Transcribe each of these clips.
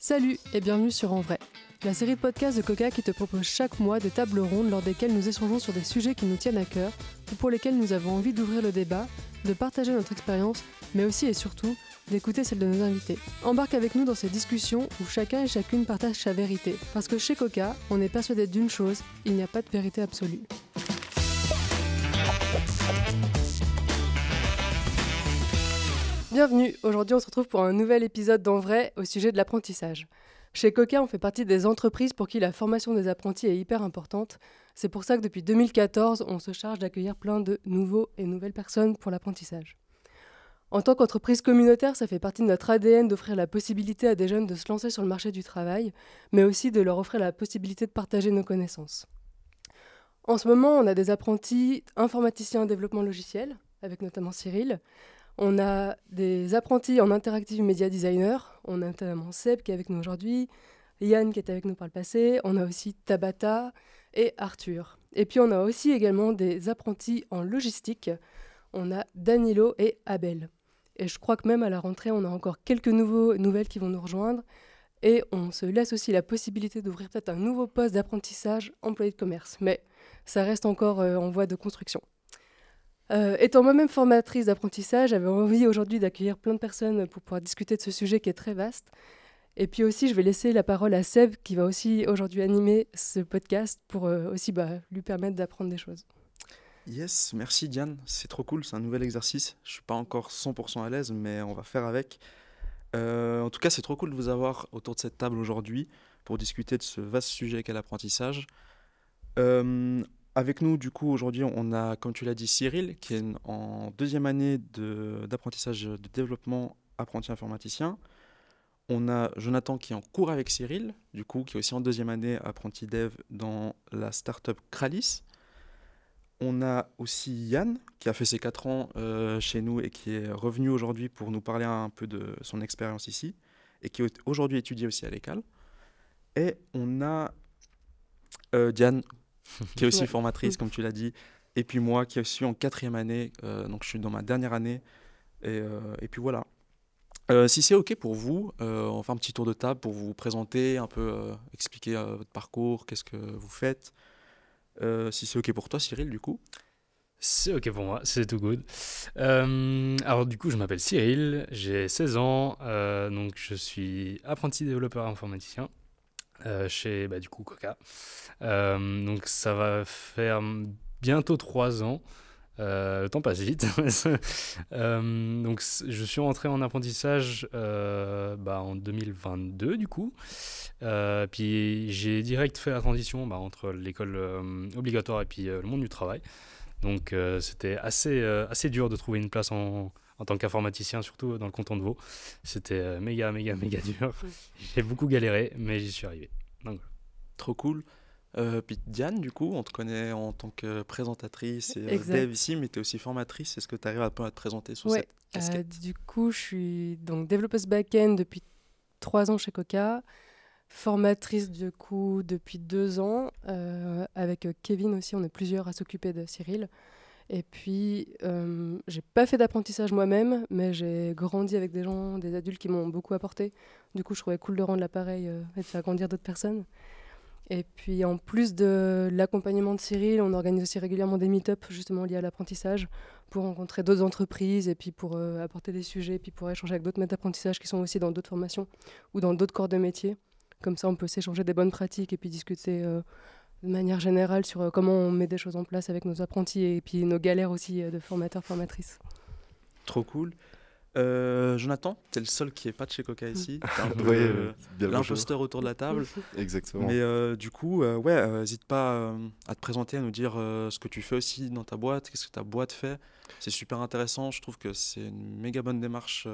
Salut et bienvenue sur En Vrai, la série de podcasts de Coca qui te propose chaque mois des tables rondes lors desquelles nous échangeons sur des sujets qui nous tiennent à cœur ou pour lesquels nous avons envie d'ouvrir le débat, de partager notre expérience, mais aussi et surtout d'écouter celle de nos invités. Embarque avec nous dans ces discussions où chacun et chacune partage sa vérité, parce que chez Coca, on est persuadé d'une chose, il n'y a pas de vérité absolue. Bienvenue, aujourd'hui on se retrouve pour un nouvel épisode d'En vrai au sujet de l'apprentissage. Chez Coca, on fait partie des entreprises pour qui la formation des apprentis est hyper importante. C'est pour ça que depuis 2014, on se charge d'accueillir plein de nouveaux et nouvelles personnes pour l'apprentissage. En tant qu'entreprise communautaire, ça fait partie de notre ADN d'offrir la possibilité à des jeunes de se lancer sur le marché du travail, mais aussi de leur offrir la possibilité de partager nos connaissances. En ce moment, on a des apprentis informaticiens en développement logiciel, avec notamment Cyril, on a des apprentis en interactive media designer. On a notamment Seb qui est avec nous aujourd'hui, Yann qui est avec nous par le passé. On a aussi Tabata et Arthur. Et puis on a aussi également des apprentis en logistique. On a Danilo et Abel. Et je crois que même à la rentrée, on a encore quelques nouveaux, nouvelles qui vont nous rejoindre. Et on se laisse aussi la possibilité d'ouvrir peut-être un nouveau poste d'apprentissage employé de commerce. Mais ça reste encore euh, en voie de construction. Euh, étant moi-même formatrice d'apprentissage, j'avais envie aujourd'hui d'accueillir plein de personnes pour pouvoir discuter de ce sujet qui est très vaste. Et puis aussi, je vais laisser la parole à Seb, qui va aussi aujourd'hui animer ce podcast pour euh, aussi bah, lui permettre d'apprendre des choses. Yes, merci Diane, c'est trop cool, c'est un nouvel exercice. Je ne suis pas encore 100% à l'aise, mais on va faire avec. Euh, en tout cas, c'est trop cool de vous avoir autour de cette table aujourd'hui pour discuter de ce vaste sujet qu'est l'apprentissage. Avec nous, du coup, aujourd'hui, on a, comme tu l'as dit, Cyril, qui est en deuxième année d'apprentissage de, développement apprenti informaticien. On a Jonathan qui est en cours avec Cyril, du coup, qui est aussi en deuxième année apprenti dev dans la startup Kralis. On a aussi Yann, qui a fait ses quatre ans euh, chez nous et qui est revenu aujourd'hui pour nous parler un peu de son expérience ici, et qui aujourd'hui étudie aussi à l'école. Et on a euh, Diane, qui est aussi formatrice, mm. comme tu l'as dit. Et puis moi, qui suis en quatrième année. Euh, donc, je suis dans ma dernière année. Et, euh, puis voilà. Euh, si c'est OK pour vous, on fait un petit tour de table pour vous présenter, un peu expliquer votre parcours, qu'est-ce que vous faites. si c'est OK pour toi, Cyril, du coup c'est ok pour moi, c'est tout good. alors du coup, je m'appelle Cyril, j'ai 16 ans, donc je suis apprenti développeur informaticien. Euh, chez bah, du coup Coca. Euh, donc ça va faire bientôt trois ans. Euh, le temps passe vite. donc je suis rentré en apprentissage bah, en 2022 du coup. puis j'ai direct fait la transition bah, entre l'école obligatoire et puis le monde du travail. Donc c'était assez, assez dur de trouver une place en, en tant qu'informaticien, surtout dans le canton de Vaud. C'était euh, méga, méga, méga dur. J'ai beaucoup galéré, mais j'y suis arrivé. Donc, Trop cool. Euh, puis Diane, du coup, on te connaît en tant que présentatrice et euh, dev ici, mais tu es aussi formatrice. Est-ce que tu arrives un peu à te présenter sous cette casquette Du coup, je suis donc développeuse back-end depuis trois ans chez Coca, formatrice du coup depuis deux ans. avec Kevin aussi, on est plusieurs à s'occuper de Cyril. Et puis, euh, j'ai pas fait d'apprentissage moi-même, mais j'ai grandi avec des gens, des adultes qui m'ont beaucoup apporté. Du coup, je trouvais cool de rendre l'appareil euh, et de faire grandir d'autres personnes. Et puis, en plus de l'accompagnement de Cyril, on organise aussi régulièrement des meet justement liés à l'apprentissage pour rencontrer d'autres entreprises et puis pour euh, apporter des sujets, puis pour échanger avec d'autres maîtres d'apprentissage qui sont aussi dans d'autres formations ou dans d'autres corps de métier. Comme ça, on peut s'échanger des bonnes pratiques et puis discuter euh, de manière générale sur euh, comment on met des choses en place avec nos apprentis et puis nos galères aussi euh, de formateurs, formatrices. Trop cool. Euh, Jonathan, t'es le seul qui est pas de chez Coca mm. ici. un peu euh, l'imposteur autour de la table. Exactement. Mais du coup, ouais, n'hésite pas à te présenter, à nous dire ce que tu fais aussi dans ta boîte, qu'est-ce que ta boîte fait. C'est super intéressant. Je trouve que c'est une méga bonne démarche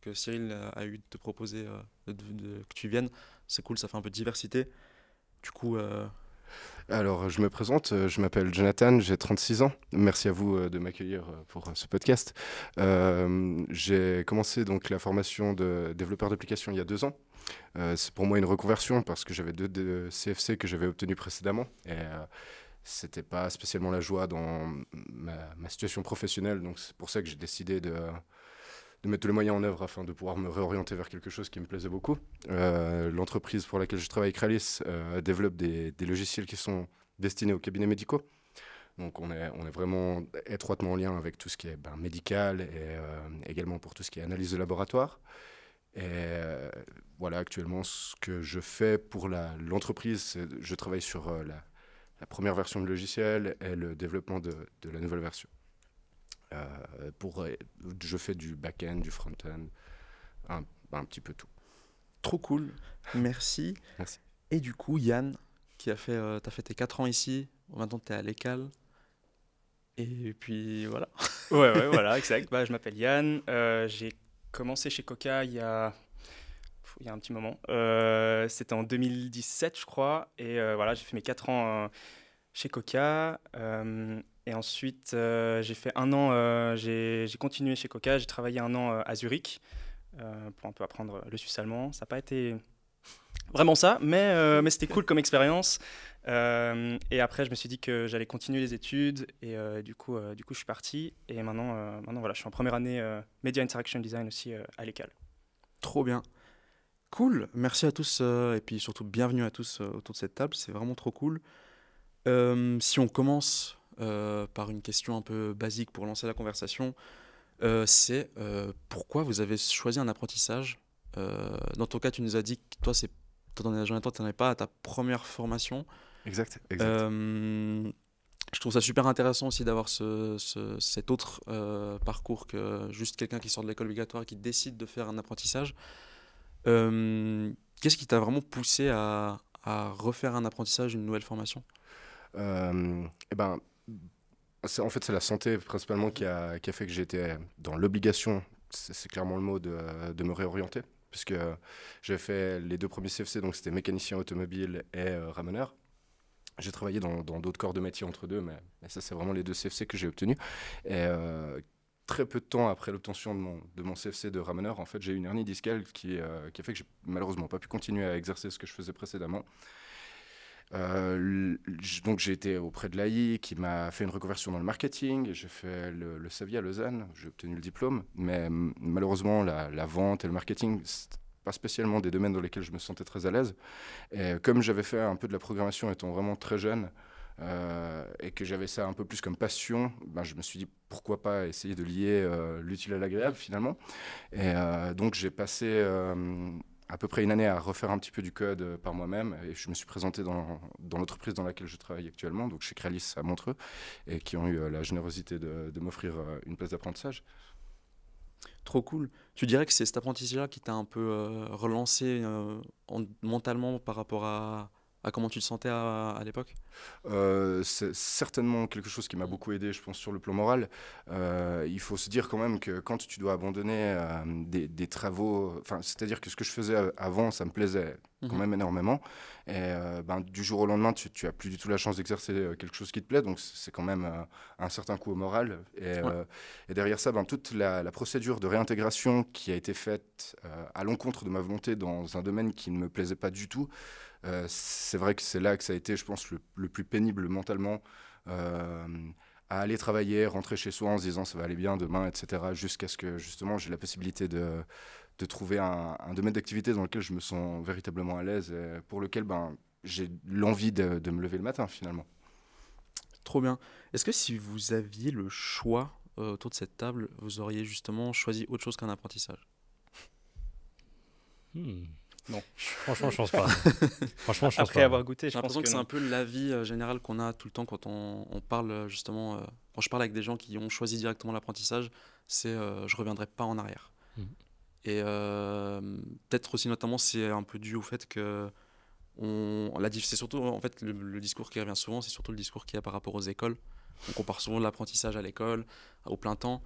que Cyril a eu de te proposer de, que tu viennes. C'est cool, ça fait un peu de diversité. Du coup, alors, je me présente, euh, je m'appelle Jonathan, j'ai 36 ans. Merci à vous euh, de m'accueillir euh, pour ce podcast. j'ai commencé donc la formation de développeur d'application il y a deux ans. c'est pour moi une reconversion parce que j'avais deux, CFC que j'avais obtenus précédemment et c'était pas spécialement la joie dans ma situation professionnelle. Donc, c'est pour ça que j'ai décidé de de mettre tous les moyens en œuvre afin de pouvoir me réorienter vers quelque chose qui me plaisait beaucoup. Euh, l'entreprise pour laquelle je travaille, Kralis, euh, développe des, logiciels qui sont destinés aux cabinets médicaux. Donc on est, on est vraiment étroitement en lien avec tout ce qui est ben, médical et euh, également pour tout ce qui est analyse de laboratoire. Et voilà, actuellement, ce que je fais pour l'entreprise, je travaille sur la, première version de logiciel et le développement de la nouvelle version. Euh, pour, euh, je fais du back-end, du front-end, un, petit peu tout. Trop cool. Merci. Merci. Et du coup, Yann, qui a fait, euh, as fait tes 4 ans ici, maintenant tu es à l'école. Et puis voilà. ouais, ouais, voilà, exact. Bah, je m'appelle Yann. j'ai commencé chez Coca il y a, il y un petit moment. C'était en 2017, je crois. Et voilà, j'ai fait mes 4 ans chez Coca. Et ensuite, euh, j'ai fait un an, euh, j'ai continué chez Coca, j'ai travaillé un an euh, à Zurich pour un peu apprendre le suisse allemand. Ça n'a pas été vraiment ça, mais, mais c'était cool comme expérience. et après, je me suis dit que j'allais continuer les études et du, coup, du coup, je suis parti. Et maintenant, maintenant voilà, je suis en première année Media Interaction Design aussi à l'école. Trop bien. Cool. Merci à tous et puis surtout bienvenue à tous autour de cette table. C'est vraiment trop cool. si on commence euh, par une question un peu basique pour lancer la conversation. Euh, c'est euh, pourquoi vous avez choisi un apprentissage Dans ton cas, tu nous as dit que toi, c'est tu n'en avais pas à ta première formation. Exact, exact. je trouve ça super intéressant aussi d'avoir ce, cet autre parcours que juste quelqu'un qui sort de l'école obligatoire qui décide de faire un apprentissage. Qu'est-ce qui t'a vraiment poussé à, à, refaire un apprentissage, une nouvelle formation et eh ben, en fait, c'est la santé principalement qui a, fait que j'étais dans l'obligation, c'est clairement le mot, de, me réorienter. Puisque j'ai fait les deux premiers CFC, donc c'était mécanicien automobile et euh, ramoneur. J'ai travaillé dans d'autres corps de métier entre deux, mais, ça, c'est vraiment les deux CFC que j'ai obtenus. Et euh, très peu de temps après l'obtention de mon, CFC de ramoneur, en fait, j'ai eu une hernie discale qui, euh, qui a fait que j'ai malheureusement pas pu continuer à exercer ce que je faisais précédemment. Euh, donc j'ai été auprès de l'AI qui m'a fait une reconversion dans le marketing. J'ai fait le, Savia à Lausanne, j'ai obtenu le diplôme. Mais malheureusement, la, vente et le marketing, pas spécialement des domaines dans lesquels je me sentais très à l'aise. Et comme j'avais fait un peu de la programmation étant vraiment très jeune, euh, et que j'avais ça un peu plus comme passion, ben, je me suis dit pourquoi pas essayer de lier euh, l'utile à l'agréable finalement. Et donc j'ai passé à peu près une année à refaire un petit peu du code euh, par moi-même et je me suis présenté dans, l'entreprise dans laquelle je travaille actuellement, donc chez Crealis à Montreux, et qui ont eu euh, la générosité de, m'offrir euh, une place d'apprentissage. Trop cool. Tu dirais que c'est cet apprentissage-là qui t'a un peu relancé mentalement par rapport à, à comment tu te sentais à, l'époque euh, C'est certainement quelque chose qui m'a beaucoup aidé, je pense, sur le plan moral. Euh, il faut se dire quand même que quand tu dois abandonner euh, des, des, travaux, c'est-à-dire que ce que je faisais avant, ça me plaisait quand mhm. même énormément. Et ben, du jour au lendemain, tu, n'as as plus du tout la chance d'exercer quelque chose qui te plaît, donc c'est quand même un certain coup au moral. Et, et derrière ça, ben, toute la, la, procédure de réintégration qui a été faite à l'encontre de ma volonté dans un domaine qui ne me plaisait pas du tout, euh, c'est vrai que c'est là que ça a été, je pense, le, plus pénible mentalement. Euh, à aller travailler, rentrer chez soi en se disant ça va aller bien demain, etc. Jusqu'à ce que justement j'ai la possibilité de, de trouver un, domaine d'activité dans lequel je me sens véritablement à l'aise et pour lequel ben, j'ai l'envie de, me lever le matin finalement. Trop bien. Est-ce que si vous aviez le choix euh, autour de cette table, vous auriez justement choisi autre chose qu'un apprentissage hmm. Non. Franchement, je pense pas. Franchement, je pense Après pas. avoir goûté, j'ai l'impression que, c'est un peu l'avis euh, général qu'on a tout le temps quand on, parle euh, justement. Euh, quand je parle avec des gens qui ont choisi directement l'apprentissage, c'est je je reviendrai pas en arrière. Mm. Et peut-être aussi notamment c'est un peu dû au fait que on, la c'est surtout en fait le, discours qui revient souvent, c'est surtout le discours qu'il y a par rapport aux écoles. On compare souvent l'apprentissage à l'école, au plein temps.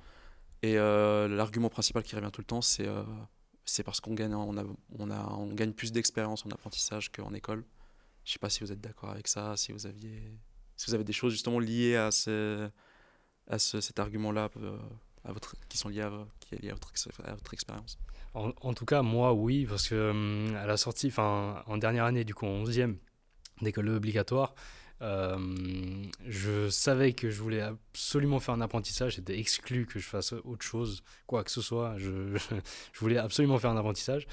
Et l'argument principal qui revient tout le temps, c'est c'est parce qu'on gagne, on a, on a, on gagne plus d'expérience en apprentissage qu'en école. Je ne sais pas si vous êtes d'accord avec ça, si vous aviez, si vous avez des choses justement liées à ce, à ce, cet argument-là, euh, à votre, qui sont liées à, qui est votre, expérience. En, tout cas, moi, oui, parce que euh, à la sortie, en dernière année, du coup, en 11e d'école obligatoire, euh, je savais que je voulais absolument faire un apprentissage, j'étais exclu que je fasse autre chose, quoi que ce soit. Je, voulais absolument faire un apprentissage.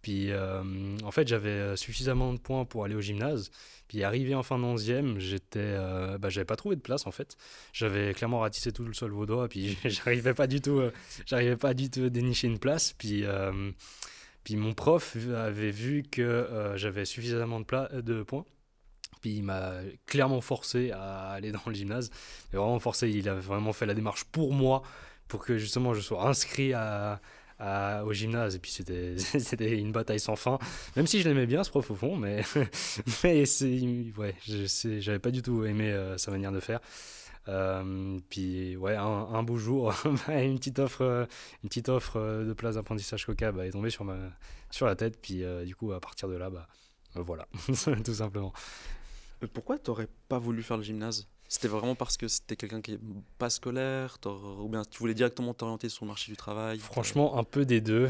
Puis euh, en fait, j'avais euh, suffisamment de points pour aller au gymnase. Puis arrivé en fin de 11e, j'étais, bah, j'avais pas trouvé de place en fait. J'avais clairement ratissé tout le sol vaudois, puis j'arrivais pas du tout, j'arrivais pas du tout à dénicher une place. Puis, puis mon prof avait vu que j'avais suffisamment de, de points puis il m'a clairement forcé à aller dans le gymnase. vraiment forcé, il a vraiment fait la démarche pour moi, pour que justement je sois inscrit à, au gymnase. Et puis c'était, une bataille sans fin, même si je l'aimais bien ce prof au fond, mais, ouais, je, n'avais j'avais pas du tout aimé euh, sa manière de faire. Euh, puis ouais, un, beau jour, bah, une petite offre, une petite offre de place d'apprentissage coca bah, est tombée sur ma, sur la tête. Puis euh, du coup, à partir de là, bah, voilà, tout simplement. Pourquoi pourquoi t'aurais pas voulu faire le gymnase C'était vraiment parce que c'était quelqu'un qui est pas scolaire Ou bien tu voulais directement t'orienter sur le marché du travail Franchement, un peu des deux.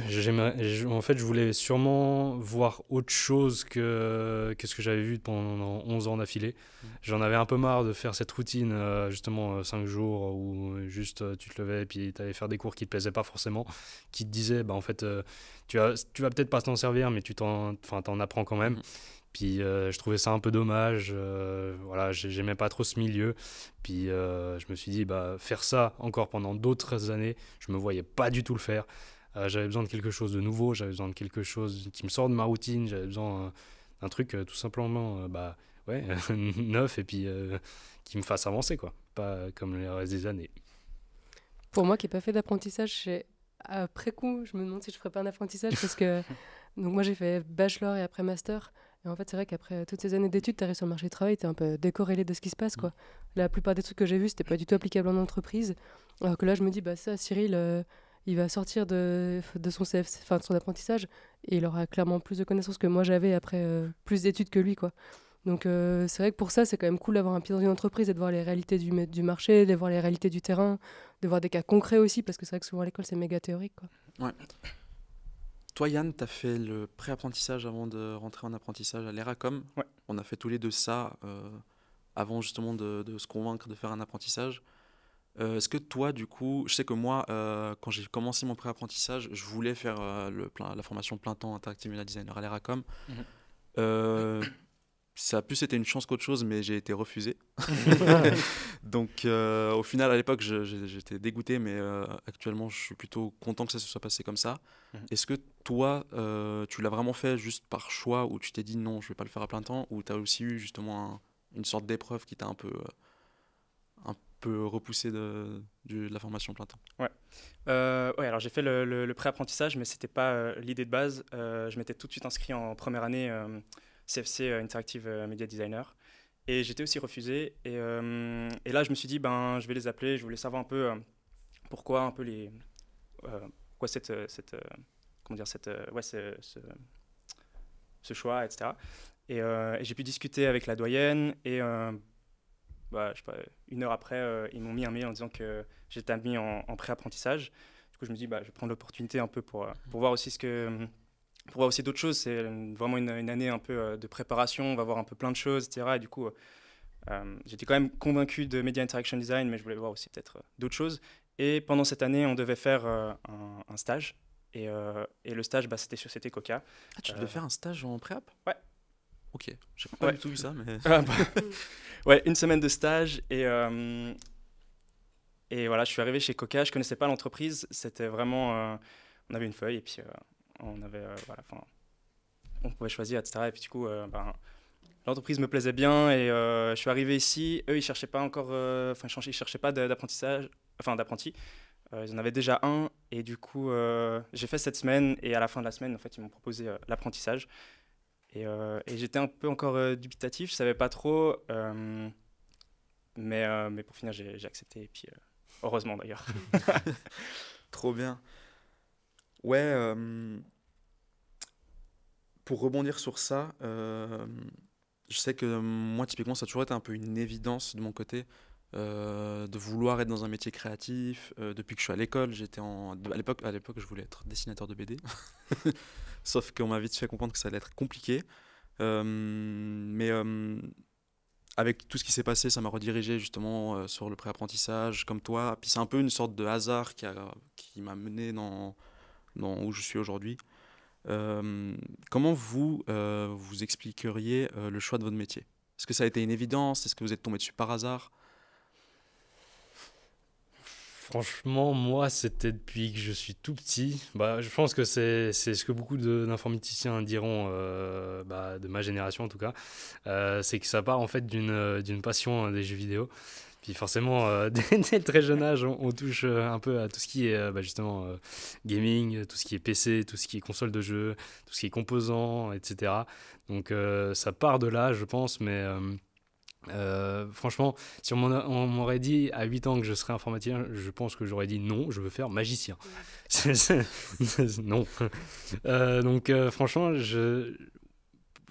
En fait, je voulais sûrement voir autre chose que, quest ce que j'avais vu pendant 11 ans d'affilée. Mm. J'en avais un peu marre de faire cette routine, euh, justement, 5 euh, jours où euh, juste tu te levais et puis tu allais faire des cours qui te plaisaient pas forcément, qui te disaient, bah en fait, tu, as, tu vas peut-être pas t'en servir, mais tu t'en, en apprends quand même. Mm. Puis euh, je trouvais ça un peu dommage. Euh, voilà, j'aimais pas trop ce milieu. Puis euh, je me suis dit, bah, faire ça encore pendant d'autres années, je me voyais pas du tout le faire. j'avais besoin de quelque chose de nouveau, j'avais besoin de quelque chose qui me sort de ma routine, j'avais besoin d'un truc tout simplement bah, ouais, neuf et puis qui me fasse avancer, quoi. Pas comme les reste des années. Pour moi qui n'ai pas fait d'apprentissage, après coup, je me demande si je ferais pas un apprentissage parce que. Donc moi j'ai fait bachelor et après master. Et en fait, c'est vrai qu'après euh, toutes ces années d'études, tu arrives sur le marché du travail, tu es un peu décorrélé de ce qui se passe. quoi. Mm. La plupart des trucs que j'ai vus, c'était pas du tout applicable en entreprise. Alors que là, je me dis, bah ça, Cyril, euh, il va sortir de, de son enfin, de son apprentissage et il aura clairement plus de connaissances que moi j'avais après euh, plus d'études que lui. quoi. Donc c'est vrai que pour ça, c'est quand même cool d'avoir un pied dans une entreprise et de voir les réalités du, du, marché, de voir les réalités du terrain, de voir des cas concrets aussi, parce que c'est vrai que souvent à l'école, c'est méga théorique. Quoi. Toi, Yann, tu as fait le pré-apprentissage avant de rentrer en apprentissage à l'ERACOM. On a fait tous les deux ça euh, avant justement de, se convaincre de faire un apprentissage. Euh, est-ce que toi, du coup, je sais que moi, euh, quand j'ai commencé mon pré-apprentissage, je voulais faire la formation plein temps interactive media designer à l'ERACOM. Mhm ça a plus été une chance qu'autre chose, mais j'ai été refusé. Donc euh, au final, à l'époque, j'étais dégoûté, mais euh, actuellement, je suis plutôt content que ça se soit passé comme ça. Mhm. Est-ce que toi, euh, tu l'as vraiment fait juste par choix, ou tu t'es dit non, je vais pas le faire à plein temps, ou tu as aussi eu justement une sorte d'épreuve qui t'a un peu, un peu repoussé de, la formation plein temps Ouais. ouais alors j'ai fait le, le pré-apprentissage, mais c'était pas l'idée de base. je m'étais tout de suite inscrit en première année CFC euh, Interactive euh, Media Designer. Et j'étais aussi refusé. Euh, et, là, je me suis dit, ben, je vais les appeler. Je voulais savoir un peu pourquoi, un peu les, quoi cette, cette comment dire, cette, ouais, ce, choix, etc. Et, j'ai pu discuter avec la doyenne. Et bah, je sais pas, une heure après, ils m'ont mis un mail en disant que j'étais admis en, en pré-apprentissage. Du coup, je me dis, bah, je vais prendre l'opportunité un peu pour, pour voir aussi ce que pour voir aussi d'autres choses. C'est vraiment une, année un peu euh, de préparation, on va voir un peu plein de choses, etc. Et du coup, euh, euh, j'étais quand même convaincu de Media Interaction Design, mais je voulais voir aussi peut-être d'autres choses. Et pendant cette année, on devait faire un, stage. Et, le stage, bah, c'était sur CT Coca. Ah, tu devais faire un stage en pré-app Ouais. Ok, j'ai pas du tout vu ça, mais. Ah, bah. ouais, une semaine de stage et. et voilà, je suis arrivé chez Coca, je connaissais pas l'entreprise, c'était vraiment, on avait une feuille et puis on avait, euh, on pouvait choisir, etc. Et puis du coup, euh, ben, l'entreprise me plaisait bien et euh, je suis arrivé ici. Eux, ils cherchaient pas encore, enfin, ils cherchaient pas d'apprentissage, enfin, d'apprenti. ils en avaient déjà un et du coup, j'ai fait cette semaine et à la fin de la semaine, en fait, ils m'ont proposé l'apprentissage. Et, j'étais un peu encore dubitatif, je savais pas trop. mais, mais pour finir, j'ai accepté. Et puis, heureusement d'ailleurs. Trop bien. Ouais, euh, pour rebondir sur ça, euh, je sais que moi, typiquement, ça a toujours été un peu une évidence de mon côté euh, de vouloir être dans un métier créatif. depuis que je suis à l'école, j'étais en... à l'époque, à l'époque, je voulais être dessinateur de BD. Sauf qu'on m'a vite fait comprendre que ça allait être compliqué. mais avec tout ce qui s'est passé, ça m'a redirigé justement sur le pré-apprentissage, comme toi. Puis c'est un peu une sorte de hasard qui m'a mené dans, où je suis aujourd'hui. Euh, comment vous euh, vous expliqueriez euh, le choix de votre métier Est-ce que ça a été une évidence Est-ce que vous êtes tombé dessus par hasard Franchement, moi, c'était depuis que je suis tout petit. Bah, je pense que c'est ce que beaucoup d'informaticiens diront, bah, de ma génération en tout cas, c'est que ça part en fait d'une passion hein, des jeux vidéo. Puis forcément, euh, dès, très jeune âge, on, touche euh, un peu à tout ce qui est euh, bah, justement gaming, tout ce qui est PC, tout ce qui est console de jeu, tout ce qui est composants, etc. Donc ça part de là, je pense, mais franchement, si on m'aurait dit à 8 ans que je serais informaticien, je pense que j'aurais dit non, je veux faire magicien. non. donc franchement, je...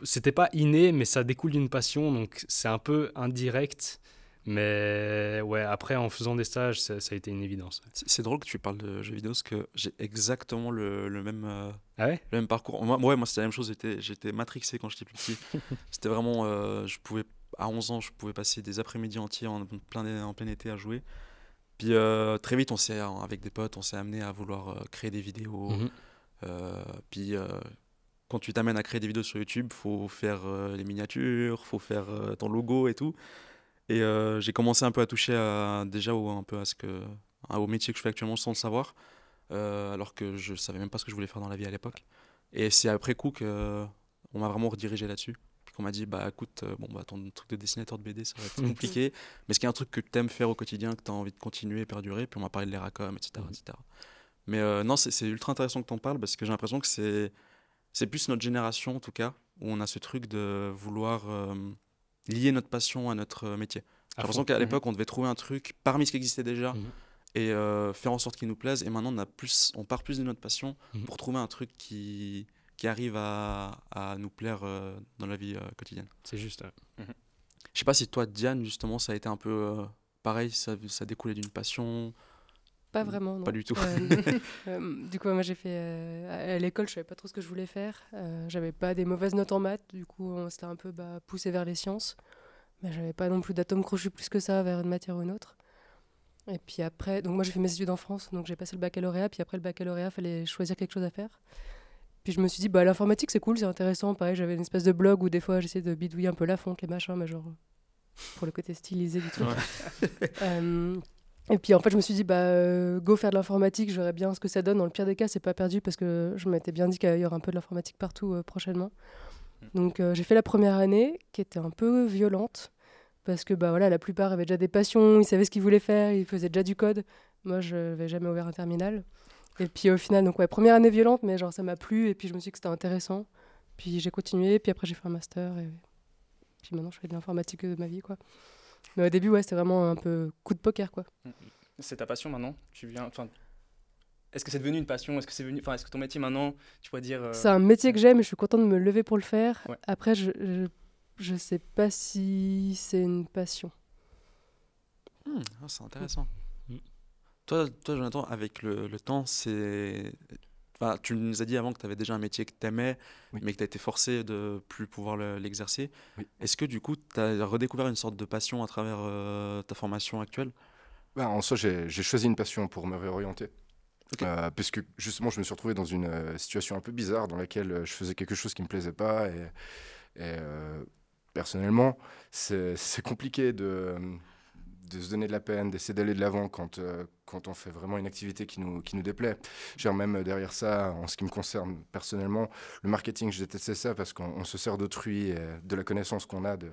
c'était pas inné, mais ça découle d'une passion, donc c'est un peu indirect mais ouais, après, en faisant des stages, ça, a été une évidence. C'est drôle que tu parles de jeux vidéo, parce que j'ai exactement le, même, euh, ah le même parcours. Moi, ouais, moi c'était la même chose, j'étais matrixé quand j'étais plus petit. c'était vraiment, euh, je pouvais, à 11 ans, je pouvais passer des après-midi entiers en plein, en plein été à jouer. Puis euh, très vite, on s'est, hein, avec des potes, on s'est amené à vouloir créer des vidéos. Mhm. puis quand tu t'amènes à créer des vidéos sur YouTube, faut faire les miniatures, faut faire ton logo et tout. Et euh, j'ai commencé un peu à toucher déjà au, un peu à ce que, au métier que je fais actuellement sans le savoir, euh, alors que je savais même pas ce que je voulais faire dans la vie à l'époque. Et c'est après coup qu'on euh, m'a vraiment redirigé là-dessus. qu'on m'a dit, bah écoute, bon, bah, ton truc de dessinateur de BD, ça va être compliqué, mais est-ce qu'il y a un truc que tu aimes faire au quotidien, que tu as envie de continuer et perdurer Puis on m'a parlé de l'ERACOM, etc., mmh. etc. Mais non, c'est ultra intéressant que tu en parles parce que j'ai l'impression que c'est plus notre génération, en tout cas, où on a ce truc de vouloir lier notre passion à notre euh, métier. J'ai l'impression qu'à mhm. l'époque, on devait trouver un truc parmi ce qui existait déjà mhm. et euh, faire en sorte qu'il nous plaise. Et maintenant, on, a plus, on part plus de notre passion mhm. pour trouver un truc qui, arrive à, nous plaire euh, dans la vie quotidienne. C'est juste. Je sais pas si toi, Diane, justement, ça a été un peu pareil, ça, ça découlait d'une passion. Pas vraiment. Non. Pas du tout. Euh, euh, du coup, moi, j'ai fait. Euh, à l'école, je savais pas trop ce que je voulais faire. j'avais pas des mauvaises notes en maths. Du coup, on s'était un peu bah, poussé vers les sciences. Mais j'avais pas non plus d'atomes crochus plus que ça vers une matière ou une autre. Et puis après, donc moi, j'ai fait mes études en France. Donc j'ai passé le baccalauréat. Puis après le baccalauréat, fallait choisir quelque chose à faire. Puis je me suis dit, bah, l'informatique, c'est cool, c'est intéressant. Pareil, j'avais une espèce de blog où des fois, j'essayais de bidouiller un peu la fonte, les machins, mais genre pour le côté stylisé du truc. Ouais. Et puis en fait, je me suis dit, bah, euh, go faire de l'informatique, je bien ce que ça donne. Dans le pire des cas, c'est pas perdu parce que je m'étais bien dit qu'il y aurait un peu de l'informatique partout euh, prochainement. Mm. Donc euh, j'ai fait la première année qui était un peu violente parce que bah, voilà, la plupart avaient déjà des passions, ils savaient ce qu'ils voulaient faire, ils faisaient déjà du code. Moi, je n'avais jamais ouvert un terminal. Et puis au final, donc ouais, première année violente, mais genre ça m'a plu et puis je me suis dit que c'était intéressant. Puis j'ai continué, puis après j'ai fait un master et puis maintenant je fais de l'informatique de ma vie quoi au début, ouais, c'était vraiment un peu coup de poker, quoi. Mm. C'est ta passion maintenant Tu viens, enfin, est-ce que c'est devenu une passion Est-ce que c'est venu, enfin, est-ce que ton métier maintenant, tu pourrais dire euh, C'est un métier que j'aime et je suis content de me lever pour le faire. Après, je, je, sais pas si c'est une passion. Hmm, ah, c'est intéressant. Mm. Toi, toi, Jonathan, avec le temps, c'est tu nous as dit avant que tu avais déjà un métier que tu aimais, mais que tu as été forcé de plus pouvoir l'exercer. Est-ce que du coup, tu as redécouvert une sorte de passion à travers euh, ta formation actuelle bah, En soi, j'ai choisi une passion pour me réorienter. Euh, puisque parce que justement, je me suis retrouvé dans une euh, situation un peu bizarre dans laquelle je faisais quelque chose qui ne me plaisait pas. Et, personnellement, c'est compliqué de de se donner de la peine, d'essayer d'aller de l'avant quand, euh, quand on fait vraiment une activité qui nous, qui nous déplaît. même euh, derrière ça, en ce qui me concerne personnellement, le marketing, je détestais ça parce qu'on se sert d'autrui, euh, de la connaissance qu'on a de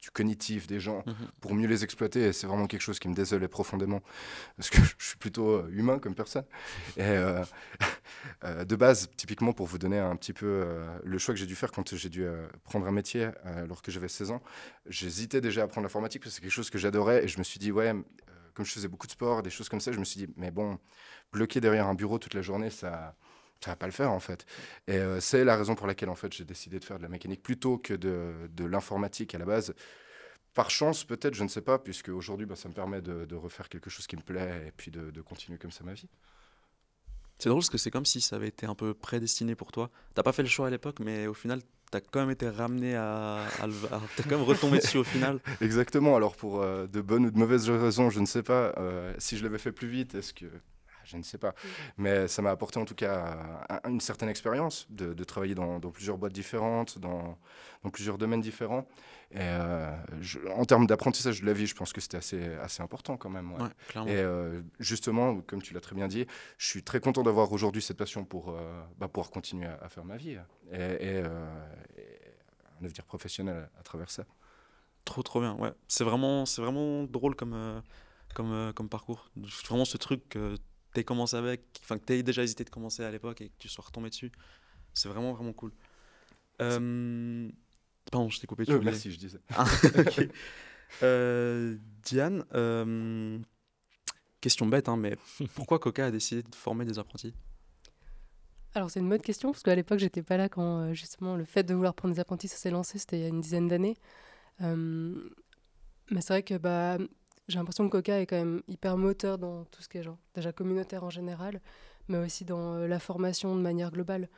du cognitif des gens mhm. pour mieux les exploiter. Et c'est vraiment quelque chose qui me désolait profondément parce que je suis plutôt euh, humain comme personne. Et euh, euh, de base, typiquement pour vous donner un petit peu le choix que j'ai dû faire quand j'ai dû prendre un métier alors que j'avais 16 ans, j'hésitais déjà à prendre l'informatique parce que c'est quelque chose que j'adorais et je me suis dit, ouais, comme je faisais beaucoup de sport, des choses comme ça, je me suis dit, mais bon, bloqué derrière un bureau toute la journée, ça ça va pas le faire en fait. Et euh, c'est la raison pour laquelle en fait j'ai décidé de faire de la mécanique plutôt que de, de l'informatique à la base. Par chance peut-être, je ne sais pas, puisque aujourd'hui bah, ça me permet de, refaire quelque chose qui me plaît et puis de, continuer comme ça ma vie. C'est drôle parce que c'est comme si ça avait été un peu prédestiné pour toi. T'as pas fait le choix à l'époque, mais au final, tu as quand même été ramené à, à, Tu as quand même retombé dessus au final. Exactement. Alors pour euh, de bonnes ou de mauvaises raisons, je ne sais pas. Euh, si je l'avais fait plus vite, est-ce que je ne sais pas. Mais ça m'a apporté en tout cas une certaine expérience de, travailler dans, plusieurs boîtes différentes, dans, dans plusieurs domaines différents. Et, euh, en termes d'apprentissage de la vie, je pense que c'était assez, assez important quand même. et euh, justement, comme tu l'as très bien dit, je suis très content d'avoir aujourd'hui cette passion pour euh, bah, pouvoir continuer à, faire ma vie et, et, et un avenir professionnel à, travers ça. Trop, trop bien. Ouais. C'est vraiment, vraiment drôle comme comme, comme parcours. Vraiment ce truc que que commencé avec, enfin que déjà hésité de commencer à l'époque et que tu sois retombé dessus, c'est vraiment vraiment cool. Euh, pardon, je t'ai coupé. Euh, merci, je disais. Ah, euh, Diane, question bête, hein, mais pourquoi Coca a décidé de former des apprentis alors c'est une bonne question parce qu'à l'époque j'étais pas là quand justement le fait de vouloir prendre des apprentis ça s'est lancé c'était il y a une dizaine d'années mais c'est vrai que bah, j'ai l'impression que Coca est quand même hyper moteur dans tout ce qui est genre déjà communautaire en général, mais aussi dans euh, la formation de manière globale.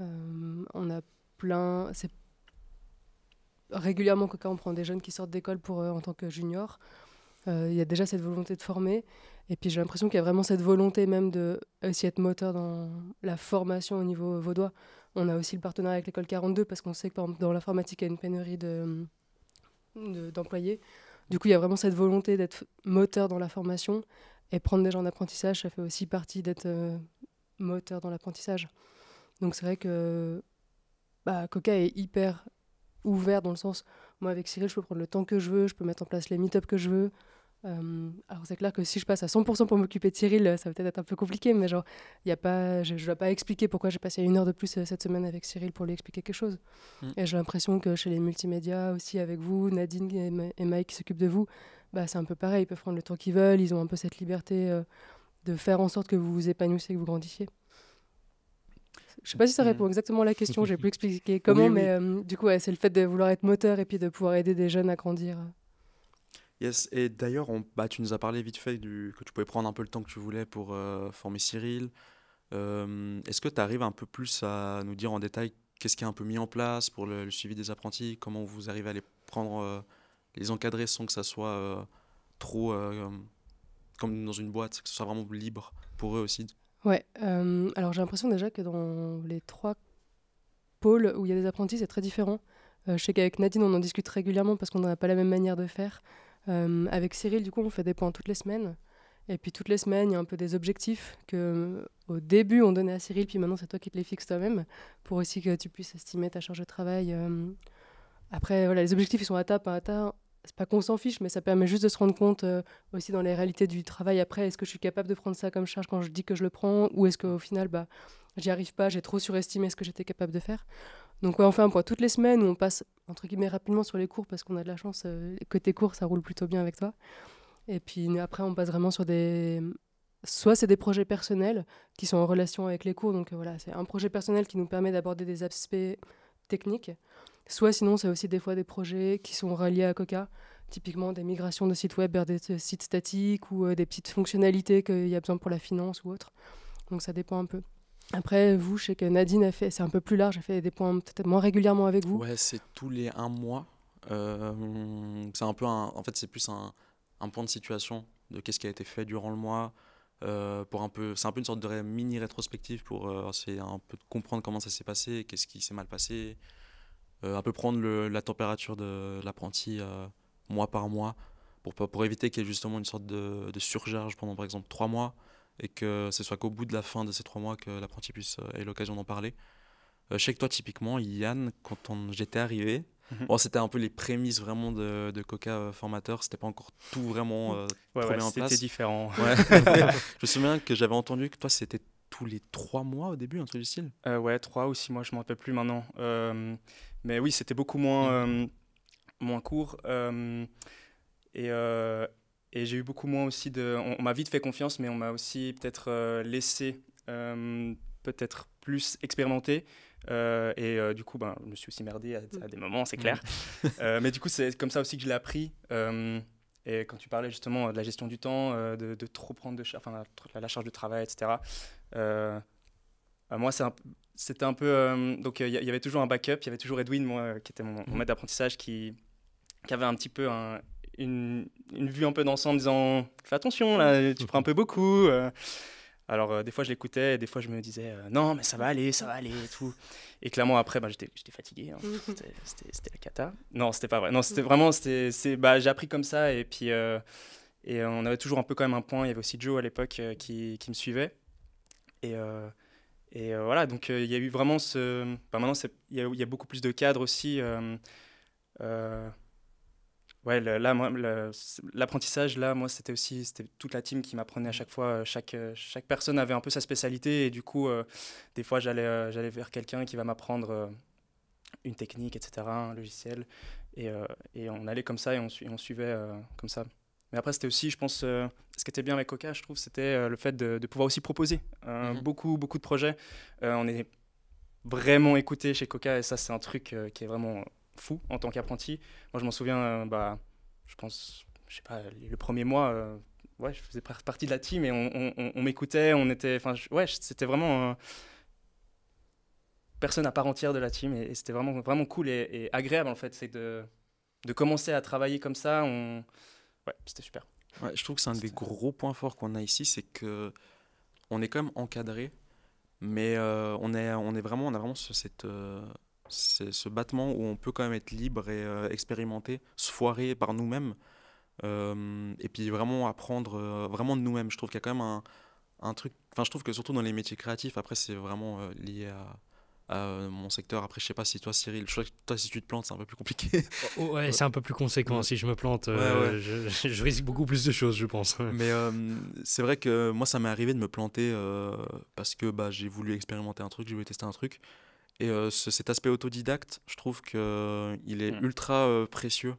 Euh, on a plein, c'est régulièrement Coca, on prend des jeunes qui sortent d'école pour euh, en tant que junior. Il y a déjà cette volonté de former, et puis j'ai l'impression qu'il y a vraiment cette volonté même de aussi être moteur dans la formation au niveau vaudois. On a aussi le partenariat avec l'école 42 parce qu'on sait que dans l'informatique il y a une pénurie de d'employés. Du coup, il y a vraiment cette volonté d'être moteur dans la formation. Et prendre des gens en apprentissage, ça fait aussi partie d'être euh, moteur dans l'apprentissage. Donc c'est vrai que bah, Coca est hyper ouvert dans le sens, moi avec Cyril, je peux prendre le temps que je veux, je peux mettre en place les meet-ups que je veux, euh, alors c'est clair que si je passe à 100% pour m'occuper de Cyril, ça va peut-être être un peu compliqué, mais genre, y a pas, je ne dois pas expliquer pourquoi j'ai passé une heure de plus euh, cette semaine avec Cyril pour lui expliquer quelque chose. Mm. Et j'ai l'impression que chez les multimédias aussi, avec vous, Nadine et, Mike qui s'occupent de vous, bah, c'est un peu pareil, ils peuvent prendre le temps qu'ils veulent, ils ont un peu cette liberté euh, de faire en sorte que vous vous épanouissiez, que vous grandissiez. Je sais pas si ça mm. répond exactement à la question, j'ai plus expliqué comment, mais du coup, c'est le fait de vouloir être moteur et puis de pouvoir aider des jeunes à grandir. Yes, et d'ailleurs, on, bah, tu nous as parlé vite fait du, que tu pouvais prendre un peu le temps que tu voulais pour euh, former Cyril. Euh, est-ce que tu arrives un peu plus à nous dire en détail qu'est-ce qui est un peu mis en place pour le, suivi des apprentis Comment vous arrivez à les prendre, euh, les encadrer sans que ça soit trop comme dans une boîte, que ce soit vraiment libre pour eux aussi Ouais, alors j'ai l'impression déjà que dans les trois pôles où il y a des apprentis, c'est très différent. je sais qu'avec Nadine, on en discute régulièrement parce qu'on n'a pas la même manière de faire. Euh, avec Cyril, du coup, on fait des points toutes les semaines. Et puis toutes les semaines, il y a un peu des objectifs que euh, au début on donnait à Cyril, puis maintenant c'est toi qui te les fixes toi-même, pour aussi que tu puisses estimer ta charge de travail. Euh. après, voilà, les objectifs ils sont à ta, pas à ta, C'est pas qu'on s'en fiche, mais ça permet juste de se rendre compte aussi dans les réalités du travail. Après, est-ce que je suis capable de prendre ça comme charge quand je dis que je le prends, ou est-ce qu'au final, bah, j'y arrive pas, j'ai trop surestimé ce que j'étais capable de faire. Donc on fait un point toutes les semaines où on passe entre guillemets rapidement sur les cours parce qu'on a de la chance que euh, tes cours ça roule plutôt bien avec toi. Et puis après on passe vraiment sur des soit c'est des projets personnels qui sont en relation avec les cours donc euh, voilà, c'est un projet personnel qui nous permet d'aborder des aspects techniques. Soit sinon c'est aussi des fois des projets qui sont ralliés à Coca, typiquement des migrations de sites web vers des euh, sites statiques ou des petites fonctionnalités qu'il y a besoin pour la finance ou autre. Donc ça dépend un peu. Après, vous, je sais que Nadine a fait, c'est un peu plus large, a fait des points peut-être moins régulièrement avec vous. Ouais, c'est tous les un mois. Euh, c'est un peu en fait, c'est plus un, un, point de situation de qu'est-ce qui a été fait durant le mois. Euh, pour un peu, c'est un peu une sorte de mini rétrospective pour euh, un peu de comprendre comment ça s'est passé, qu'est-ce qui s'est mal passé, euh, un peu prendre le, la température de, l'apprenti mois par mois pour, pour éviter qu'il y ait justement une sorte de, de surcharge pendant par exemple trois mois et que ce soit qu'au bout de la fin de ces trois mois que l'apprenti puisse euh, ait l'occasion d'en parler. Euh, je sais que toi, typiquement, Yann, quand j'étais arrivé, mhm. bon, c'était un peu les prémices vraiment de, Coca euh, formateur, c'était pas encore tout vraiment euh, ouais, C'était différent. je me souviens que j'avais entendu que toi, c'était tous les trois mois au début, un truc du style Ouais, trois ou six mois, je m'en rappelle plus maintenant. mais oui, c'était beaucoup moins, mm. moins court. et et j'ai eu beaucoup moins aussi de. On, m'a vite fait confiance, mais on m'a aussi peut-être euh, laissé euh, peut-être plus expérimenter. Euh, et du coup, ben, je me suis aussi merdé à, des moments, c'est clair. mais du coup, c'est comme ça aussi que je l'ai appris. et quand tu parlais justement de la gestion du temps, de, trop prendre de enfin, la, charge de travail, etc. moi, c'était un, peu. donc, il y, avait toujours un backup, il y avait toujours Edwin, moi, qui était mon, mmh. maître d'apprentissage, qui, qui avait un petit peu un une, une vue un peu d'ensemble, disant fais attention là, tu prends un peu beaucoup. Euh, alors euh, des fois je l'écoutais, des fois je me disais euh, non mais ça va aller, ça va aller et tout. Et clairement après bah, j'étais fatigué, hein. c'était la cata. Non c'était pas vrai, non c'était vraiment c'est bah, j'ai appris comme ça et puis et on avait toujours un peu quand même un point. Il y avait aussi Joe à l'époque qui, qui, me suivait et et voilà donc il y a eu vraiment ce, bah, maintenant il y, y, a beaucoup plus de cadres aussi. Euh, Ouais, là, l'apprentissage, là, moi, c'était aussi c'était toute la team qui m'apprenait à chaque fois. Euh, chaque, euh, chaque personne avait un peu sa spécialité. Et du coup, euh, des fois, j'allais, j'allais vers quelqu'un qui va m'apprendre une technique, etc., un logiciel. Et, et, on allait comme ça et on, suivait comme ça. Mais après, c'était aussi, je pense, ce qui était bien avec Coca, je trouve, c'était le fait de, pouvoir aussi proposer hein, mhm. beaucoup, beaucoup de projets. on est vraiment écouté chez Coca et ça, c'est un truc qui est vraiment fou en tant qu'apprenti. Moi, je m'en souviens, euh, bah, je pense, je sais pas, le premier mois, euh, ouais, je faisais partie de la team et on, m'écoutait, on était, enfin, ouais, c'était vraiment personne à part entière de la team et, c'était vraiment, vraiment cool et, agréable en fait, c'est de, commencer à travailler comme ça, on... ouais, c'était super. je trouve que c'est un des gros points forts qu'on a ici, c'est que on est quand même encadré, mais euh, on, est, on, est vraiment, on a vraiment cette, c'est ce battement où on peut quand même être libre et euh, expérimenter, se foirer par nous-mêmes, euh, et puis vraiment apprendre euh, vraiment de nous-mêmes. Je trouve qu'il y a quand même un, truc, enfin je trouve que surtout dans les métiers créatifs, après c'est vraiment lié à, mon secteur. Après, je sais pas si toi, Cyril, je crois que toi, si tu te plantes, c'est un peu plus compliqué. Oh, oh, ouais, c'est un peu plus conséquent. Si je me plante, Je, risque beaucoup plus de choses, je pense. Mais c'est vrai que moi, ça m'est arrivé de me planter parce que bah, j'ai voulu expérimenter un truc, j'ai voulu tester un truc. Et euh, cet aspect autodidacte, je trouve qu'il euh, est mm. ultra euh, précieux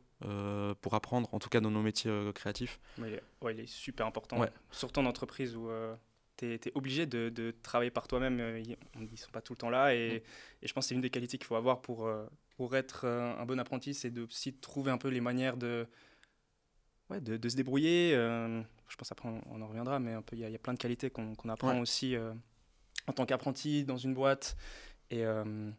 pour apprendre, en tout cas dans nos métiers créatifs. Ouais, il, est, super important, surtout en entreprise où tu es, obligé de, travailler par toi-même. Ils ne sont pas tout le temps là. Mm. Et, je pense que c'est une des qualités qu'il faut avoir pour, pour être un bon apprenti, c'est de aussi trouver un peu les manières de, de, se débrouiller. je pense après on, en reviendra, mais il y, a plein de qualités qu'on apprend aussi en tant qu'apprenti dans une boîte euh,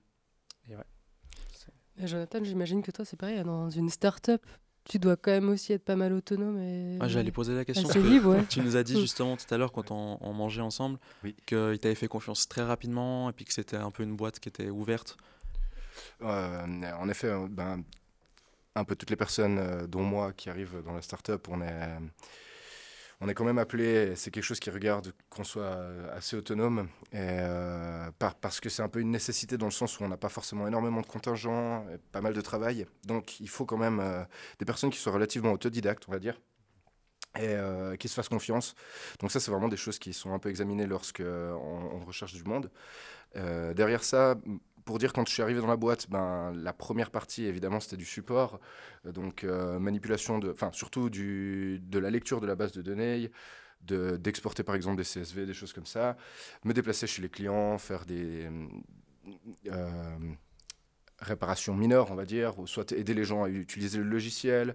et, ouais. Jonathan, j'imagine que toi, c'est pareil, hein, dans une start-up, tu dois quand même aussi être pas mal autonome. Et... Ah, j'allais poser la question. Que, Tu nous as dit justement tout à l'heure, quand on, mangeait ensemble, qu'il t'avait fait confiance très rapidement et puis que c'était un peu une boîte qui était ouverte. Euh, en effet, euh, ben, un peu toutes les personnes, dont moi, qui arrivent dans la start-up, on est on est quand même appelé, c'est quelque chose qui regarde qu'on soit euh, assez autonome, euh, parce que c'est un peu une nécessité dans le sens où on n'a pas forcément énormément de contingents, pas mal de travail, donc il faut quand même euh, des personnes qui soient relativement autodidactes, on va dire et qui se fassent confiance. Donc ça, c'est vraiment des choses qui sont un peu examinées lorsque recherche du monde. derrière ça, pour dire, quand je suis arrivé dans la boîte, ben, la première partie, évidemment, c'était du support, euh, donc euh, manipulation, de, enfin, surtout du, de la lecture de la base de données, d'exporter par exemple des CSV, des choses comme ça, me déplacer chez les clients, faire des euh, réparations mineures, on va dire, ou soit aider les gens à utiliser le logiciel,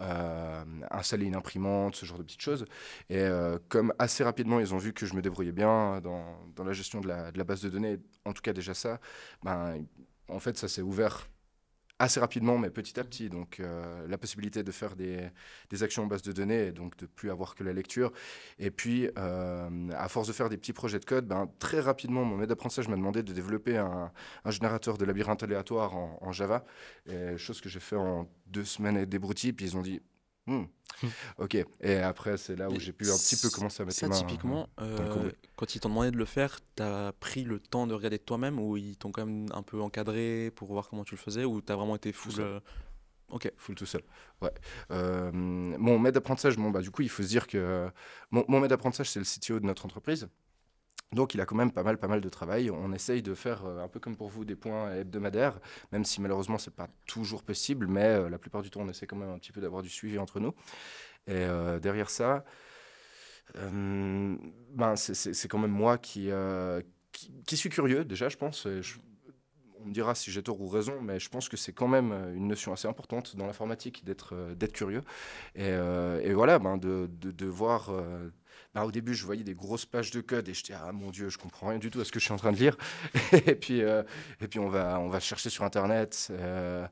euh, installer une imprimante, ce genre de petites choses. Et euh, comme assez rapidement, ils ont vu que je me débrouillais bien dans, la gestion de la, base de données, en tout cas déjà ça, ben, en fait, ça s'est ouvert assez rapidement, mais petit à petit. Donc, euh, la possibilité de faire des, actions en base de données, et donc de plus avoir que la lecture. Et puis, euh, à force de faire des petits projets de code, ben, très rapidement, mon maître d'apprentissage m'a demandé de développer un, générateur de labyrinthe aléatoire en, Java, chose que j'ai fait en deux semaines et débrouti, Puis ils ont dit Hmm. Hmm. ok, et après, c'est là où j'ai pu un petit peu commencer à mettre typiquement, euh, quand ils t'ont demandé de le faire, t'as pris le temps de regarder toi-même ou ils t'ont quand même un peu encadré pour voir comment tu le faisais ou t'as vraiment été full. Euh, ok. Full tout seul. Ouais. Euh, mon maître d'apprentissage, bon, bah, du coup, il faut se dire que. Mon, mon maître d'apprentissage, c'est le CTO de notre entreprise. Donc il a quand même pas mal, pas mal de travail. On essaye de faire, euh, un peu comme pour vous, des points hebdomadaires, même si malheureusement c'est pas toujours possible, mais euh, la plupart du temps on essaie quand même un petit peu d'avoir du suivi entre nous. Et euh, derrière ça, ben, c'est quand même moi qui, qui, suis curieux déjà, je pense. on me dira si j'ai tort ou raison, mais je pense que c'est quand même une notion assez importante dans l'informatique d'être d'être curieux. Et, voilà, ben, de, de, de voir... Bah, au début, je voyais des grosses pages de code et j'étais, ah mon Dieu, je comprends rien du tout à ce que je suis en train de lire. et puis, euh, et puis on, va, on va chercher sur Internet, euh,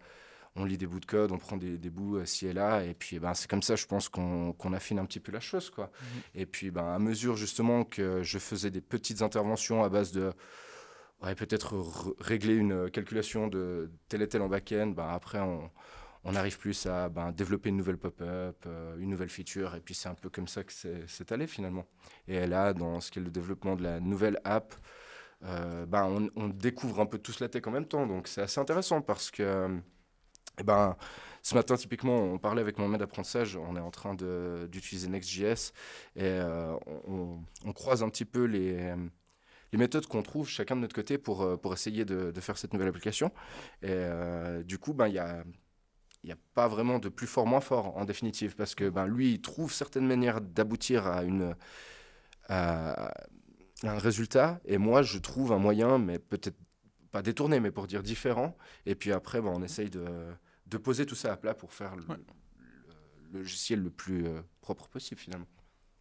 on lit des bouts de code, on prend des, des bouts euh, ci et là. Et puis, eh ben, c'est comme ça, je pense, qu'on affine un petit peu la chose. Quoi. Mmh. Et puis, ben, à mesure justement que je faisais des petites interventions à base de. peut-être régler une calculation de tel et tel en back-end, ben, après on on arrive plus à ben, développer une nouvelle pop-up, euh, une nouvelle feature, et puis c'est un peu comme ça que c'est allé finalement. Et elle a, dans ce qui est le développement de la nouvelle app, euh, ben, on, découvre un peu tout la tech en même temps, donc c'est assez intéressant parce que euh, eh ben, ce matin, typiquement, on parlait avec mon maître d'apprentissage, on est en train d'utiliser Next.js, et on, croise un petit peu les méthodes qu'on trouve chacun de notre côté pour, pour essayer de, faire cette nouvelle application. Et du coup, ben, il y a il n'y a pas vraiment de plus fort, moins fort en définitive, parce que ben, lui, il trouve certaines manières d'aboutir à, une, un résultat, et moi, je trouve un moyen, mais peut-être pas détourné, mais pour dire différent, et puis après, ben, on essaye de, de poser tout ça à plat pour faire le, le logiciel le plus euh, propre possible finalement.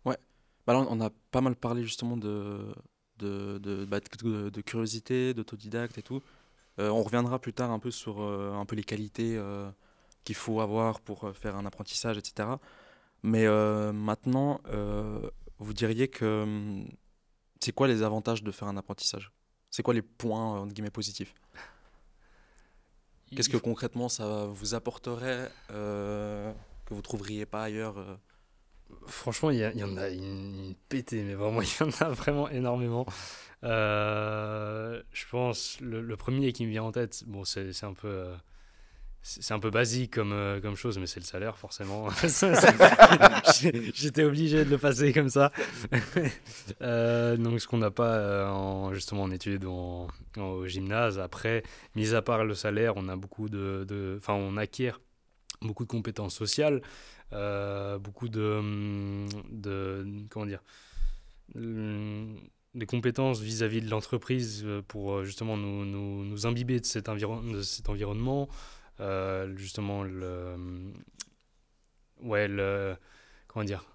Ouais, bah on a pas mal parlé justement de, de, de, bah, de, curiosité, d'autodidacte et tout. Euh, on reviendra plus tard un peu sur euh, un peu les qualités qu'il faut avoir pour euh, faire un apprentissage, etc. Mais euh, maintenant, euh, vous diriez que hum, c'est quoi les avantages de faire un apprentissage C'est quoi les points entre guillemets positifs Qu'est-ce que concrètement ça vous apporterait que vous trouveriez pas ailleurs Franchement, il y, en a une, pété, mais vraiment, il y en a vraiment énormément. je pense, le, le, premier qui me vient en tête, bon, c'est un peu c'est un peu basique comme, euh, comme chose, mais c'est le salaire, forcément. J'étais obligé de le passer comme ça. Euh, donc, ce qu'on n'a pas euh, en, justement en études ou au gymnase. Après, mis à part le salaire, on a beaucoup de. Enfin, on acquiert beaucoup de compétences sociales, beaucoup de, hum, de. Comment dire hum, des compétences vis-à-vis de l'entreprise pour justement nous, nous, nous, imbiber de cet, environ de cet environnement, euh, justement le ouais le comment dire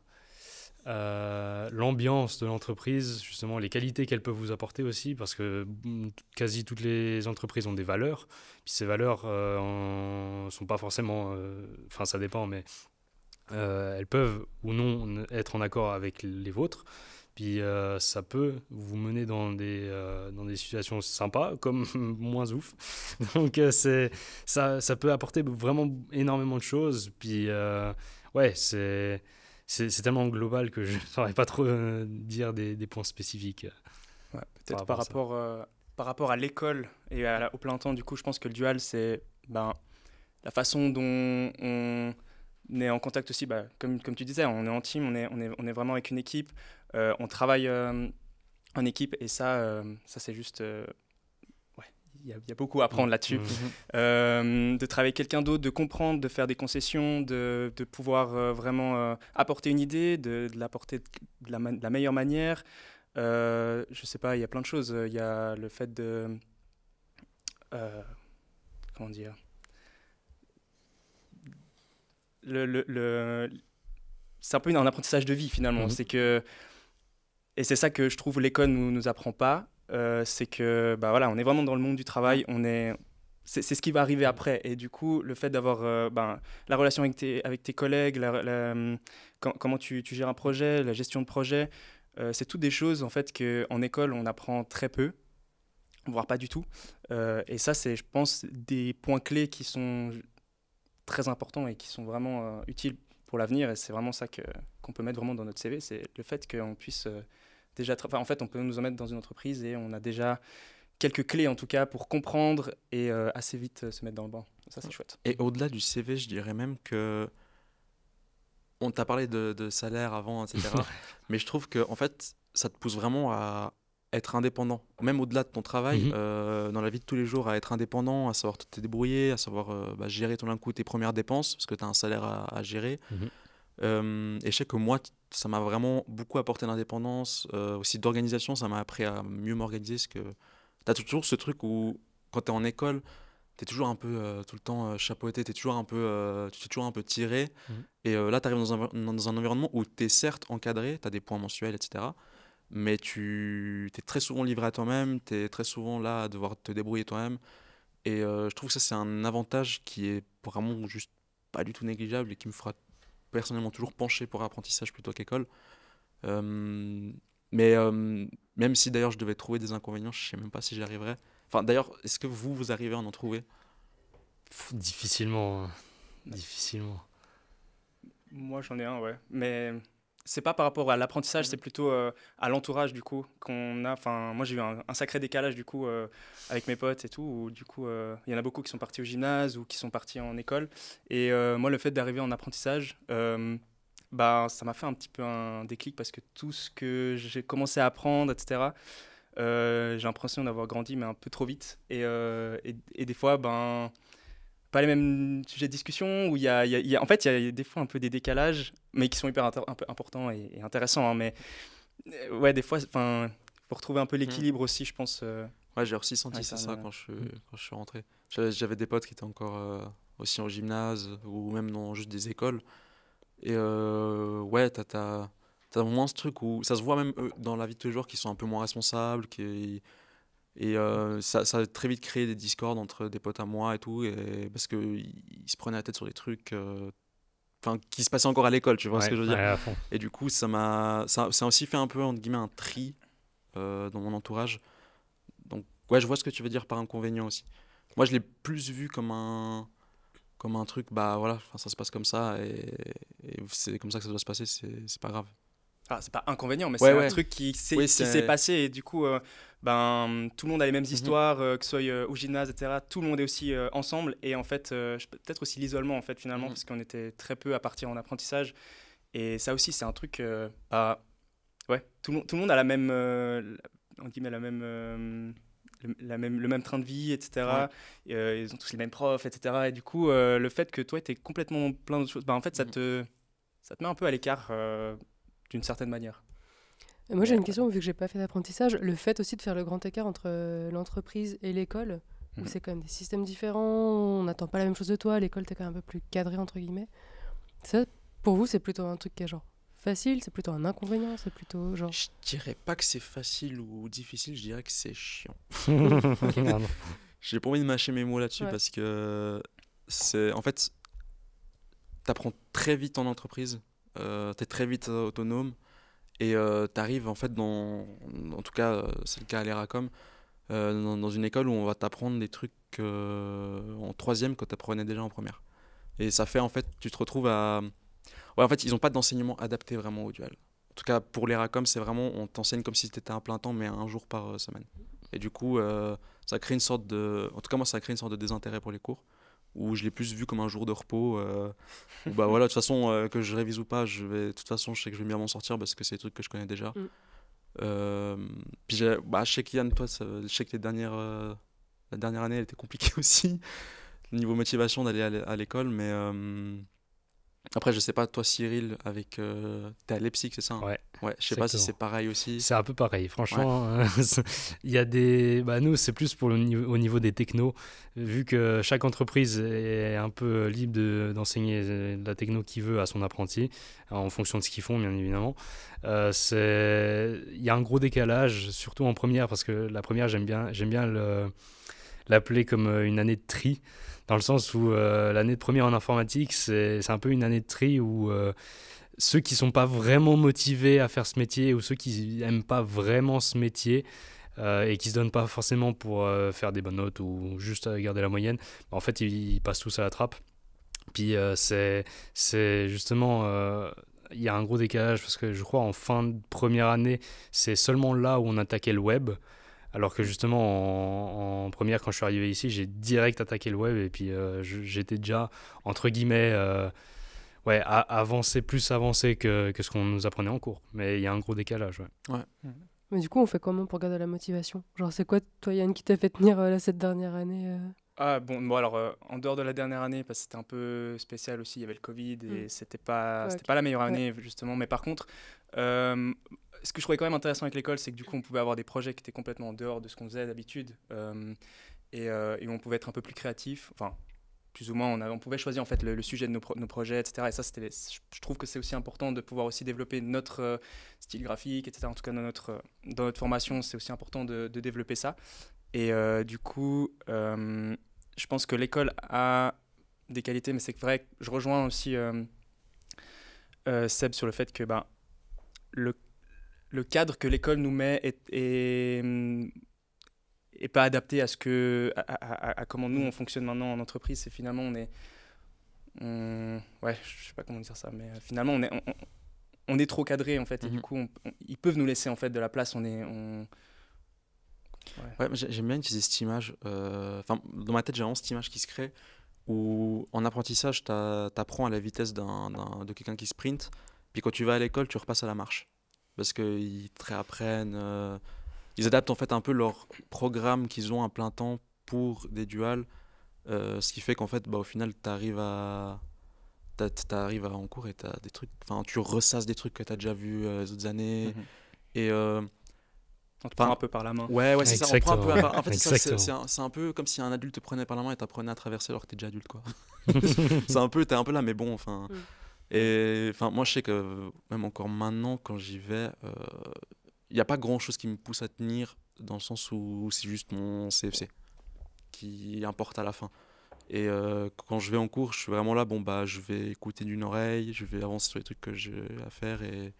euh, l'ambiance de l'entreprise, justement les qualités qu'elle peut vous apporter aussi, parce que mm, quasi toutes les entreprises ont des valeurs. Puis ces valeurs euh, sont pas forcément, euh, enfin ça dépend, mais elles peuvent ou non être en accord avec les vôtres. Puis euh, ça peut vous mener dans des, euh, dans des situations sympas comme moins ouf. Donc euh, c'est, ça, ça peut apporter vraiment énormément de choses. Puis ouais, c'est, c'est, tellement global que je ne saurais pas trop dire des, des, points spécifiques. peut-être par rapport, par rapport, à l'école et au plein temps, du coup, je pense que le dual, c'est ben, la façon dont on est en contact aussi, bah, comme, comme tu disais, on est en team, on est, on est, on est vraiment avec une équipe. Euh, on travaille euh, en équipe et ça, euh, ça c'est juste il y, a beaucoup à apprendre là-dessus. Mm-hmm. Mm-hmm. de travailler avec quelqu'un d'autre, de comprendre, de faire des concessions, de, pouvoir vraiment apporter une idée, de, l'apporter de, la meilleure manière. je sais pas, il y a plein de choses. Il y a le fait de. comment dire le, C'est un peu un apprentissage de vie finalement. Mm-hmm. C'est que et c'est ça que je trouve l'école nous, nous apprend pas. Euh, c'est que ben voilà, on est vraiment dans le monde du travail, on est c'est ce qui va arriver après. Et du coup, le fait d'avoir euh, ben, la relation avec tes, avec tes collègues, comment tu, gères un projet, la gestion de projet, euh, c'est toutes des choses en fait qu'en école on apprend très peu, voire pas du tout. et ça, c'est je pense des points clés qui sont très importants et qui sont vraiment utiles pour l'avenir. Et c'est vraiment ça qu'on peut mettre vraiment dans notre CV, c'est le fait qu'on puisse déjà. en fait, on peut nous en mettre dans une entreprise et on a déjà quelques clés en tout cas pour comprendre et euh, assez vite euh, se mettre dans le banc. Ça, c'est chouette. Et au-delà du CV, je dirais même que. On t'a parlé de, salaire avant, etc. mais je trouve que, en fait, ça te pousse vraiment à être indépendant, même au-delà de ton travail, mhm. euh, dans la vie de tous les jours, à être indépendant, à savoir te débrouiller, à savoir bah, gérer ton coup tes premières dépenses, parce que tu as un salaire à, gérer. Mhm. Euh, et je sais que moi, ça m'a vraiment beaucoup apporté l'indépendance, euh, aussi d'organisation, ça m'a appris à mieux m'organiser, parce que tu as toujours ce truc où, quand tu es en école, tu es toujours un peu euh, tout le temps chapeauté, tu es toujours un peu, toujours un peu tiré. Mmh. Et là, tu arrives dans un, dans un, environnement où tu es certes encadré, tu as des points mensuels, etc. Mais tu es très souvent livré à toi-même, tu es très souvent là à devoir te débrouiller toi-même. Et je trouve que ça, c'est un avantage qui est vraiment juste pas du tout négligeable et qui me fera personnellement toujours penché pour apprentissage plutôt qu'école. Euh, mais euh, même si d'ailleurs je devais trouver des inconvénients, je ne sais même pas si j'y arriverais. Enfin, d'ailleurs, est-ce que vous, vous arrivez à en trouver Difficilement. Hein. Difficilement. Moi, j'en ai un, ouais. Mais c'est pas par rapport à l'apprentissage, mmh. c'est plutôt euh, à l'entourage du coup qu'on a. Enfin, moi j'ai eu un, sacré décalage du coup euh, avec mes potes et tout. du coup, euh, il y en a beaucoup qui sont partis au gymnase ou qui sont partis en école. Et moi, le fait d'arriver en apprentissage, bah, ça m'a fait un petit peu un déclic parce que tout ce que j'ai commencé à apprendre, etc. j'ai l'impression d'avoir grandi mais un peu trop vite. Et, et, et des fois, ben pas les mêmes sujets de discussion, où il y a, en fait, il y a des fois un peu des décalages, mais qui sont hyper importants et, intéressants. Hein, mais euh, ouais, des fois, enfin, pour retrouver un peu hmm. l'équilibre aussi, je pense. Euh, ouais, j'ai aussi senti ça, quand, je, hmm. quand je suis rentré. J'avais des potes qui étaient encore euh, aussi en gymnase ou même dans juste des écoles. Et ouais, t'as, t'as, moins ce truc où ça se voit même dans la vie de tous les jours qu'ils sont un peu moins responsables, et euh, ça, ça, a très vite créé des discords entre des potes à moi et tout, et, parce qu'ils se prenaient la tête sur des trucs euh, enfin qui se passait encore à l'école tu vois ce que je veux dire et du coup ça m'a ça, ça, a aussi fait un peu entre guillemets un tri euh, dans mon entourage donc ouais je vois ce que tu veux dire par inconvénient aussi moi je l'ai plus vu comme un comme un truc bah voilà ça se passe comme ça et, et c'est comme ça que ça doit se passer c'est pas grave c'est pas inconvénient, mais c'est un truc qui s'est passé. Et du coup, euh, ben, tout le monde a les mêmes mhm. histoires, euh, que ce soit euh, au gymnase, etc. Tout le monde est aussi ensemble. Et en fait, peut-être aussi l'isolement, en fait, finalement, mhm. parce qu'on était très peu à partir en apprentissage. Et ça aussi, c'est un truc. Bah, ouais, tout le, monde a la même. on la même. Le, la même, le même train de vie, etc. ils ont tous les mêmes profs, etc. Et du coup, le fait que toi, tu es complètement plein d'autres choses, bah, en fait, ça, mhm. te, ça te met un peu à l'écart d'une certaine manière. Euh, moi, j'ai une question, vu que je n'ai pas fait d'apprentissage, le fait aussi de faire le grand écart entre euh, l'entreprise et l'école, où mhm. c'est quand même des systèmes différents, on n'attend pas la même chose de toi, l'école, t'es quand même un peu plus cadré, entre guillemets. Ça, pour vous, c'est plutôt un truc qui est genre facile, c'est plutôt un inconvénient, c'est plutôt genre. Je dirais pas que c'est facile ou difficile, je dirais que c'est chiant. j'ai pas envie de mâcher mes mots là-dessus parce que c'est. En fait, tu apprends très vite en entreprise euh, tu es très vite euh, autonome et euh, tu arrives en fait dans, en tout cas euh, c'est le cas à l'ERACOM, dans, une école où on va t'apprendre des trucs en troisième que tu apprenais déjà en première. Et ça fait en fait, tu te retrouves à... Ouais, en fait, ils n'ont pas d'enseignement adapté vraiment au duel. En tout cas, pour l'ERACOM, c'est vraiment, on t'enseigne comme si tu étais un plein temps, mais un jour par semaine. Et du coup, ça crée une sorte de... En tout cas, moi, ça crée une sorte de désintérêt pour les cours où je l'ai plus vu comme un jour de repos. Euh, bah voilà, de toute façon, euh, que je révise ou pas, je vais, toute façon, je sais que je vais bien m'en sortir parce que c'est des trucs que je connais déjà. Mm. Euh, puis bah, je sais que les dernières, la dernière année, elle était compliquée aussi, niveau motivation d'aller à l'école, mais après, je sais pas, toi Cyril, avec. ta euh, T'es à c'est ça hein Ouais. Ouais, je sais pas si c'est pareil aussi. C'est un peu pareil, franchement. Hein, il y a des. Bah, nous, c'est plus pour le au niveau des technos, vu que chaque entreprise est un peu libre d'enseigner euh, la techno qu'il veut à son apprenti, en fonction de ce qu'ils font, bien évidemment. Euh, il y a un gros décalage, surtout en première, parce que la première, j'aime bien, bien l'appeler comme euh, une année de tri dans le sens où euh, l'année de première en informatique, c'est un peu une année de tri où euh, ceux qui sont pas vraiment motivés à faire ce métier ou ceux qui n'aiment pas vraiment ce métier euh, et qui se donnent pas forcément pour faire des bonnes notes ou juste garder la moyenne, bah, en fait, ils, passent tous à la trappe. Puis c'est justement il y a un gros décalage parce que je crois en fin de première année, c'est seulement là où on attaquait le web. Alors que justement, en, première, quand je suis arrivé ici, j'ai direct attaqué le web et puis euh, j'étais déjà, entre guillemets, euh, ouais, avancé, plus avancé que, que ce qu'on nous apprenait en cours. Mais il y a un gros décalage, ouais. Mais du coup, on fait comment pour garder la motivation Genre, c'est quoi, toi, Yann, qui t'a fait tenir euh, là, cette dernière année ah, bon, bon, alors, en dehors de la dernière année, parce que c'était un peu spécial aussi, il y avait le Covid et hmm. c'était pas, c'était pas la meilleure année, justement. Mais par contre, ce que je trouvais quand même intéressant avec l'école, c'est que du coup, on pouvait avoir des projets qui étaient complètement en dehors de ce qu'on faisait d'habitude. Euh, et, euh, on pouvait être un peu plus créatif. Enfin, plus ou moins, on, pouvait choisir en fait le, sujet de nos, nos, projets, etc. Et ça, c'était, je trouve que c'est aussi important de pouvoir aussi développer notre euh, style graphique, etc. En tout cas, dans notre, dans notre formation, c'est aussi important de, développer ça. Et du coup, je pense que l'école a des qualités, mais c'est vrai que je rejoins aussi Seb sur le fait que bah, le le cadre que l'école nous met est, est, mm, pas adapté à ce que à, comment nous on fonctionne maintenant en entreprise. C'est finalement on est ouais, je sais pas comment dire ça, mais euh, finalement on est on, est trop cadré en fait et du mhm. coup ils peuvent nous laisser en fait de la place. On est ouais. j'aime bien utiliser cette image. Euh, enfin, dans ma tête, j'ai vraiment cette image qui se crée où en apprentissage, tu apprends à la vitesse d'un de quelqu'un qui sprint, puis quand tu vas à l'école, tu repasses à la marche parce qu'ils réapprennent. Euh, ils adaptent en fait un peu leur programme qu'ils ont à plein temps pour des duals. Euh, ce qui fait qu'en fait, bah, au final, tu arrives à. T'arrives à en cours et des trucs. Enfin, tu ressasses des trucs que tu as déjà vu euh, les autres années. Mhm. Et. on te prend un peu par la main. Ouais, ouais, c'est ça. On prend un peu En fait, c'est peu comme si un adulte te prenait par la main et t'apprenait à traverser alors que t'es déjà adulte, quoi. c'est un peu, t'es un peu là, mais bon, enfin. Mm. Et enfin, moi, je sais que même encore maintenant, quand j'y vais, il euh, n'y a pas grand chose qui me pousse à tenir dans le sens où c'est juste mon CFC qui importe à la fin. Et euh, quand je vais en cours, je suis vraiment là, bon, bah, je vais écouter d'une oreille, je vais avancer sur les trucs que j'ai à faire. Et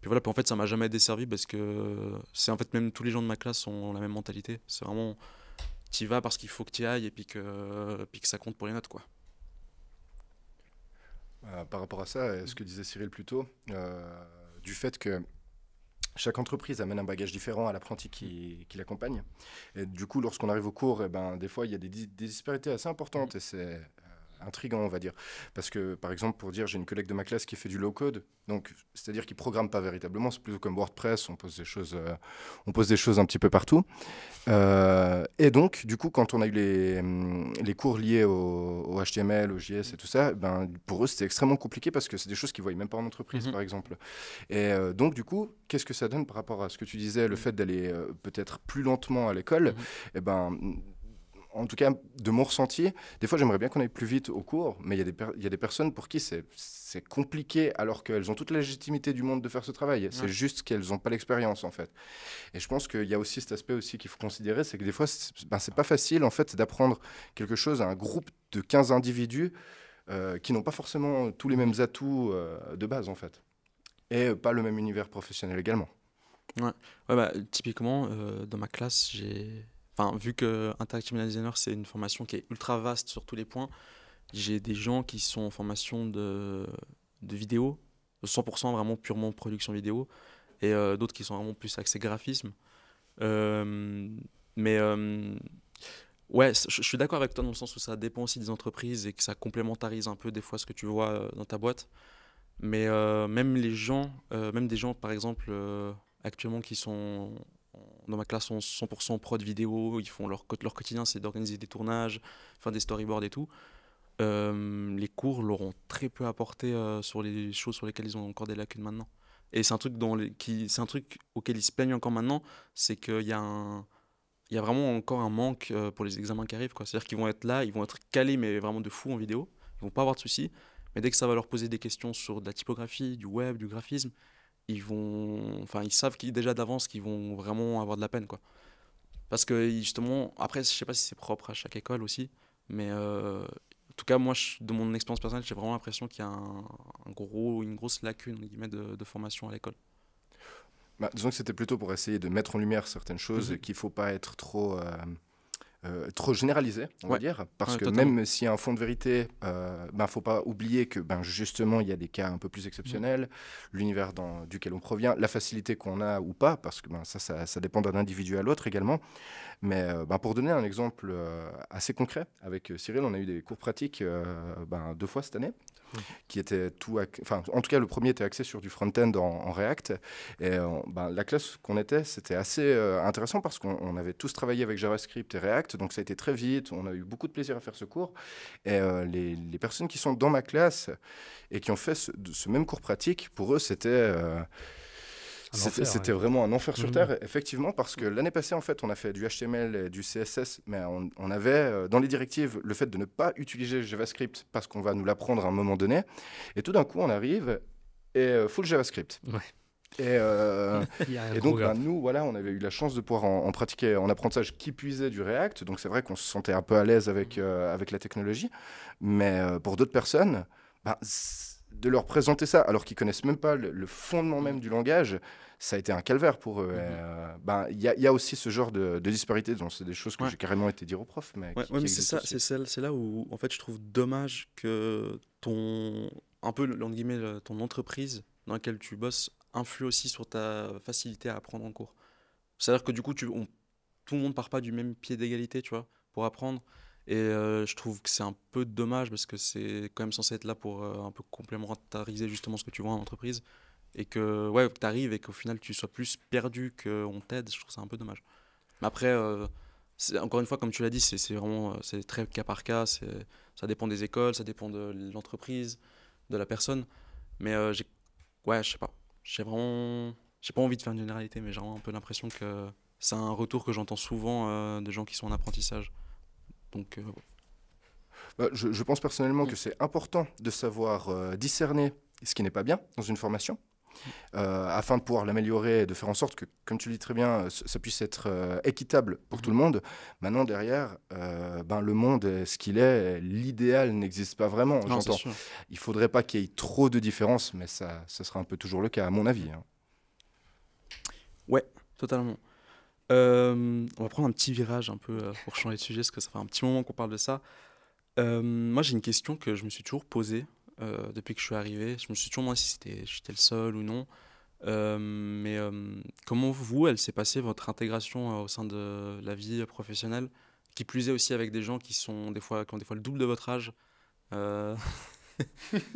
puis voilà, puis en fait, ça m'a jamais desservi parce que c'est en fait même tous les gens de ma classe ont la même mentalité. C'est vraiment, tu vas parce qu'il faut que tu ailles et puis que, puis que ça compte pour les notes, quoi. Euh, par rapport à ça, euh, ce que disait Cyril plus tôt, euh, du fait que chaque entreprise amène un bagage différent à l'apprenti qui, l'accompagne. Et du coup, lorsqu'on arrive au cours, et eh ben, des fois, il y a des, des disparités assez importantes. Et c'est intrigant, on va dire. Parce que, par exemple, pour dire, j'ai une collègue de ma classe qui fait du low-code, donc c'est-à-dire qui programme pas véritablement, c'est plutôt comme WordPress, on pose des choses, euh, on pose des choses un petit peu partout. Euh, et donc, du coup, quand on a eu les, hum, cours liés au, HTML, au JS et tout ça, ben, pour eux, c'était extrêmement compliqué parce que c'est des choses qu'ils voyaient même pas en entreprise, mhm. par exemple. Et euh, donc, du coup, qu'est-ce que ça donne par rapport à ce que tu disais, le mhm. fait d'aller peut-être plus lentement à l'école mhm. Et eh ben en tout cas, de mon ressenti, des fois j'aimerais bien qu'on aille plus vite au cours, mais il y, a des personnes pour qui c'est compliqué alors qu'elles ont toute la légitimité du monde de faire ce travail. C'est juste qu'elles n'ont pas l'expérience en fait. Et je pense qu'il y a aussi cet aspect aussi qu'il faut considérer, c'est que des fois, ben, c'est n'est pas facile en fait d'apprendre quelque chose à un groupe de 15 individus euh, qui n'ont pas forcément tous les mêmes atouts euh, de base en fait. Et pas le même univers professionnel également. Ouais, bah, typiquement, euh, dans ma classe, j'ai Enfin, vu que Interactive Designer, c'est une formation qui est ultra vaste sur tous les points, j'ai des gens qui sont en formation de, de vidéo, 100% vraiment purement production vidéo, et euh, d'autres qui sont vraiment plus axés graphisme. Euh, mais euh, ouais, je suis d'accord avec toi dans le sens où ça dépend aussi des entreprises et que ça complémentarise un peu des fois ce que tu vois dans ta boîte. Mais même les gens, même des gens par exemple actuellement qui sont dans ma classe sont 100% pro de vidéo, ils font leur, leur quotidien, c'est d'organiser des tournages, faire des storyboards et tout. Euh, les cours leur ont très peu apporté euh, sur les choses sur lesquelles ils ont encore des lacunes maintenant. Et c'est un truc c'est un truc auquel ils se plaignent encore maintenant, c'est qu'il y a il y a vraiment encore un manque euh, pour les examens qui arrivent. C'est-à-dire qu'ils vont être là, ils vont être calés, mais vraiment de fou en vidéo. Ils vont pas avoir de soucis. Mais dès que ça va leur poser des questions sur de la typographie, du web, du graphisme, ils vont, enfin, ils savent qu'ils, déjà d'avance qu'ils vont vraiment avoir de la peine, quoi. Parce que justement, après, je sais pas si c'est propre à chaque école aussi, mais euh, en tout cas, moi, de mon expérience personnelle, j'ai vraiment l'impression qu'il y a un, gros, une grosse lacune guillemets, de, formation à l'école. Bah, disons que c'était plutôt pour essayer de mettre en lumière certaines choses mmh. qu'il ne faut pas être trop. Euh, euh, trop généralisé, on va dire, parce que même s'il y a un fond de vérité, il euh, ne ben faut pas oublier que ben justement il y a des cas un peu plus exceptionnels, mm. l'univers l'univers duquel on provient, la facilité qu'on a ou pas, parce que ben ça, ça, dépend d'un individu à l'autre également. Mais euh, ben, pour donner un exemple assez concret, avec Cyril, on a eu des cours pratiques ben, deux fois cette année, mm. qui étaient tout, enfin en tout cas le premier était axé sur du front-end en, React, et ben, la classe qu'on était, c'était assez intéressant parce qu'on avait tous travaillé avec JavaScript et React donc ça a été très vite, on a eu beaucoup de plaisir à faire ce cours. Et euh, les, personnes qui sont dans ma classe et qui ont fait ce, même cours pratique, pour eux, c'était... Euh, c'était vraiment un enfer sur mmh. Terre, effectivement, parce que l'année passée, en fait, on a fait du HTML et du CSS, mais on, avait euh, dans les directives le fait de ne pas utiliser JavaScript parce qu'on va nous l'apprendre à un moment donné. Et tout d'un coup, on arrive et full JavaScript. Ouais. Et, euh, et donc, ben, nous, voilà, on avait eu la chance de pouvoir en, pratiquer en apprentissage qui puisait du React. Donc, c'est vrai qu'on se sentait un peu à l'aise avec, euh, avec la technologie. Mais euh, pour d'autres personnes, ben, de leur présenter ça, alors qu'ils connaissent même pas le, fondement même mm. du langage, ça a été un calvaire pour eux. Mm-hmm. Ben, il y, a aussi ce genre de, disparité. Donc, c'est des choses que j'ai carrément été dire aux prof Mais, mais c'est là où, en fait, je trouve dommage que ton, un peu, guillemets, ton entreprise dans laquelle tu bosses influe aussi sur ta facilité à apprendre en cours. C'est-à-dire que du coup, tu, tout le monde part pas du même pied d'égalité, tu vois, pour apprendre. Et euh, je trouve que c'est un peu dommage parce que c'est quand même censé être là pour euh, un peu complémentariser justement ce que tu vois en entreprise. Et que ouais, tu arrives et qu'au final tu sois plus perdu qu'on t'aide, je trouve ça un peu dommage. Mais après, euh, encore une fois, comme tu l'as dit, c'est vraiment c'est très cas par cas. Ça dépend des écoles, ça dépend de l'entreprise, de la personne. Mais j'ai ouais, je sais pas. J'ai vraiment. J'ai pas envie de faire une généralité, mais j'ai vraiment un peu l'impression que c'est un retour que j'entends souvent euh, des de gens qui sont en apprentissage. Donc. Euh, bah, je, je, pense personnellement que c'est important de savoir euh, discerner ce qui n'est pas bien dans une formation euh, afin de pouvoir l'améliorer et de faire en sorte que, comme tu le dis très bien, euh, ça puisse être euh, équitable pour tout le mhm. monde. Maintenant, derrière, ben, le monde est ce qu'il est, l'idéal n'existe pas vraiment, j'entends. Il faudrait pas qu'il y ait trop de différences, mais ça, ça sera un peu toujours le cas, à mon avis. Oui, hein. Ouais, totalement. on va prendre un petit virage un peu pour changer de sujet, parce que ça fait un petit moment qu'on parle de ça. moi, j'ai une question que je me suis toujours posée euh, depuis que je suis arrivé. Je me suis toujours demandé si c'était, j'étais le seul ou non. Euh, mais euh, comment vous, elle s'est passée votre intégration au sein de la vie professionnelle, qui plus est aussi avec des gens qui sont des fois qui ont des fois le double de votre âge. je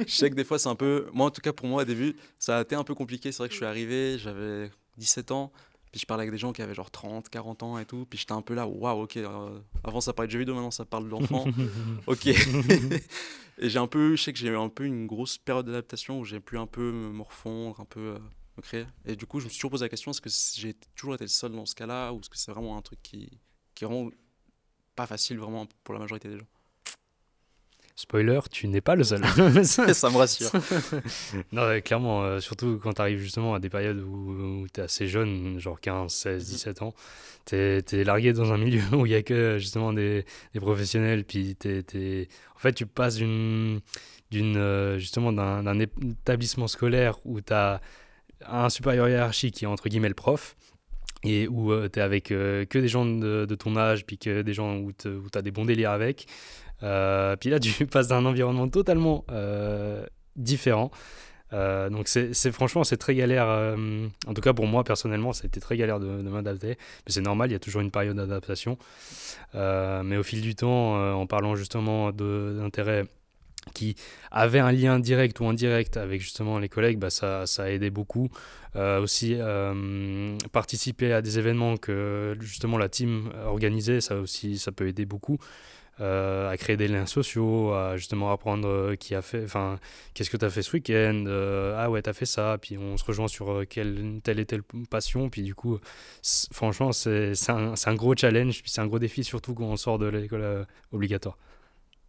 sais que des fois c'est un peu, moi en tout cas pour moi au début, ça a été un peu compliqué. C'est vrai que je suis arrivé, j'avais 17 ans, puis je parlais avec des gens qui avaient genre 30, 40 ans et tout. Puis j'étais un peu là, waouh, ok. Euh, avant ça parlait de jeux vidéo, maintenant ça parle de l'enfant. ok. et j'ai un peu, je sais que j'ai eu un peu une grosse période d'adaptation où j'ai pu un peu me morfondre, un peu euh, me créer. Et du coup, je me suis toujours posé la question est-ce que j'ai toujours été le seul dans ce cas-là ou est-ce que c'est vraiment un truc qui, qui rend pas facile vraiment pour la majorité des gens Spoiler, tu n'es pas le seul. ça me rassure. non, clairement, euh, surtout quand tu arrives justement à des périodes où, tu es assez jeune, genre 15, 16, 17 ans, tu es, largué dans un milieu où il n'y a que justement des, professionnels. Puis En fait, tu passes d'une, d'une, euh, justement d'un établissement scolaire où tu as un supérieur hiérarchique qui est entre guillemets le prof, et où euh, tu es avec que des gens de, de, ton âge, puis que des gens où tu as des bons délires avec, euh, puis là, tu passes d'un environnement totalement euh, différent. Euh, donc c'est franchement c'est très galère. en tout cas pour moi personnellement, ça a été très galère de, m'adapter. Mais c'est normal, il y a toujours une période d'adaptation. mais au fil du temps, en parlant justement d'intérêts qui avait un lien direct ou indirect avec justement les collègues, bah, ça, a aidé beaucoup. aussi participer à des événements que justement la team organisait, ça aussi ça peut aider beaucoup. Euh, à créer des liens sociaux, à justement apprendre euh, qui a fait, enfin, qu'est-ce que tu as fait ce week-end, euh, ah ouais, tu as fait ça, puis on se rejoint sur quelle, telle et telle passion, puis du coup, franchement, c'est un, un, gros challenge, puis c'est un gros défi, surtout quand on sort de l'école obligatoire.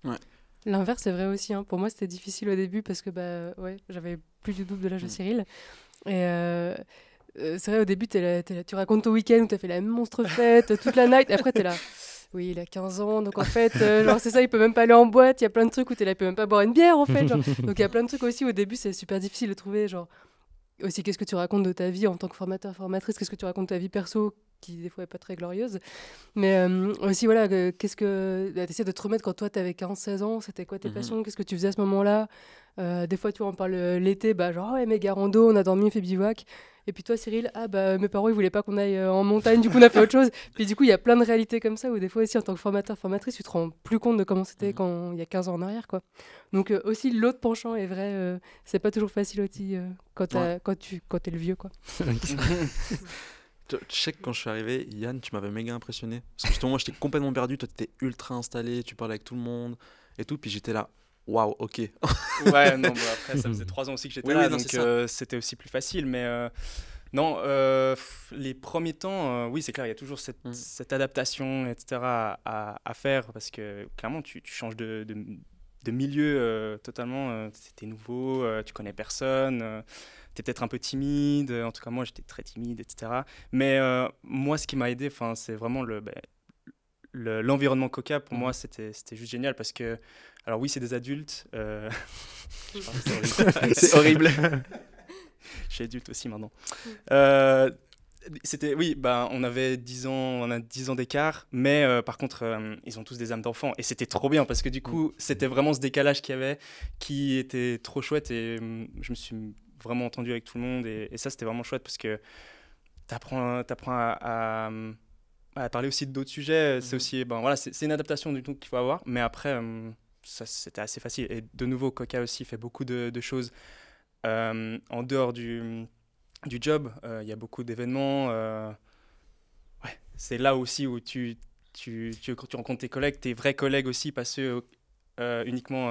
Ouais. L'inverse c'est vrai aussi. Hein. Pour moi, c'était difficile au début parce que bah, ouais, j'avais plus du double de l'âge mm. de Cyril. Et c'est vrai, au début, tu racontes ton week-end où tu as fait la monstre fête toute la night. Et après, tu es là oui, il a 15 ans, donc en fait, euh, c'est ça, il peut même pas aller en boîte, il y a plein de trucs où es là, il peut même pas boire une bière, en fait. Donc il y a plein de trucs aussi, au début, c'est super difficile de trouver, genre, aussi, qu'est-ce que tu racontes de ta vie en tant que formateur, formatrice, qu'est-ce que tu racontes de ta vie perso, des fois n'est pas très glorieuse. Mais euh, aussi, voilà, qu'est-ce que. Bah, t'essaies de te remettre quand toi, avais 15-16 ans, c'était quoi tes mhm. passions Qu'est-ce que tu faisais à ce moment-là euh, Des fois, tu en parles euh, l'été, bah, genre, oh, ouais, mais Garando, on a dormi, on fait bivouac. Et puis toi, Cyril, ah bah mes parents ils voulaient pas qu'on aille en montagne, du coup on a fait autre chose. Puis du coup, il y a plein de réalités comme ça où des fois aussi en tant que formateur, formatrice, tu te rends plus compte de comment c'était mhm. quand il y a 15 ans en arrière quoi. Donc aussi l'autre penchant est vrai, c'est pas toujours facile aussi quand, quand tu quand le vieux quoi. Tu sais que quand je suis arrivé, Yann, tu m'avais méga impressionné. Parce que justement, moi, j'étais complètement perdu. Toi, t'étais ultra installé, tu parlais avec tout le monde et tout. Puis j'étais là, waouh, ok. ouais, non, après, ça faisait trois ans aussi que j'étais là, donc euh, c'était aussi plus facile. Mais euh, non, euh, les premiers temps, oui, c'est clair, il y a toujours cette, mm. adaptation, etc., à, faire, parce que clairement, tu, changes de, de milieu totalement. c'était nouveau, tu connais personne peut-être un peu timide. En tout cas, moi, j'étais très timide, etc. Mais euh, moi, ce qui m'a aidé, c'est vraiment ben, le. l'environnement coca pour mmh. moi c'était juste génial parce que alors oui c'est des adultes euh, c'est horrible je suis adulte aussi maintenant mmh. euh, c'était oui bah on avait 10 ans on a 10 ans d'écart mais par contre ils ont tous des âmes d'enfants et c'était trop bien parce que du mmh. coup c'était vraiment ce décalage qu'il y avait qui était trop chouette et je me suis vraiment entendu avec tout le monde. Et, ça, c'était vraiment chouette parce que tu apprends, apprends, à, parler aussi d'autres sujets. Euh, c'est mhm. aussi, ben voilà, c'est une adaptation du tout qu'il faut avoir. Mais après, euh, ça, c'était assez facile. Et de nouveau, Coca aussi fait beaucoup de, choses euh, en dehors du, du job. Il y a beaucoup d'événements. ouais, c'est là aussi où tu, tu, tu, rencontres tes collègues, tes vrais collègues aussi, pas ceux uniquement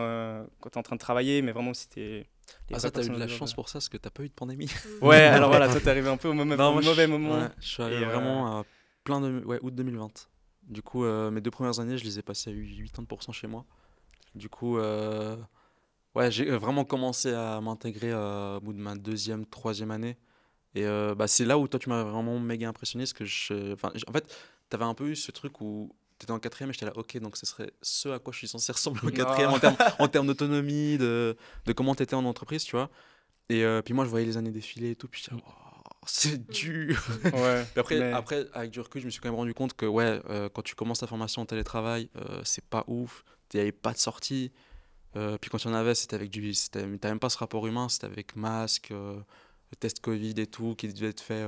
quand tu es en train de travailler, mais vraiment c'était ah ça, t'as eu de la chance pour ça, parce que t'as pas eu de pandémie. Ouais, alors voilà, toi t'es arrivé un peu au mauvais, mauvais moment. je suis arrivé euh, vraiment à plein de... Ouais, août 2020. Du coup, euh, mes deux premières années, je les ai passées à 80% chez moi. Du coup, euh, ouais, j'ai vraiment commencé à m'intégrer au bout de ma deuxième, troisième année. Et bah, c'est là où toi, tu m'as vraiment méga impressionné, parce que je... en fait, t'avais un peu eu ce truc où j'étais en quatrième et j'étais là, ok, donc ce serait ce à quoi je suis censé ressembler au quatrième en termes, d'autonomie, de, de comment t'étais en entreprise, tu vois. Et euh, puis moi, je voyais les années défiler et tout, puis oh, c'est mm. dur. après, après, avec du recul, je me suis quand même rendu compte que, ouais, euh, quand tu commences ta formation en télétravail, euh, c'est pas ouf, il n'y avait pas de sortie. puis quand il y en avait, c'était avec du. T'as même pas ce rapport humain, c'était avec masque test Covid et tout qui devait être fait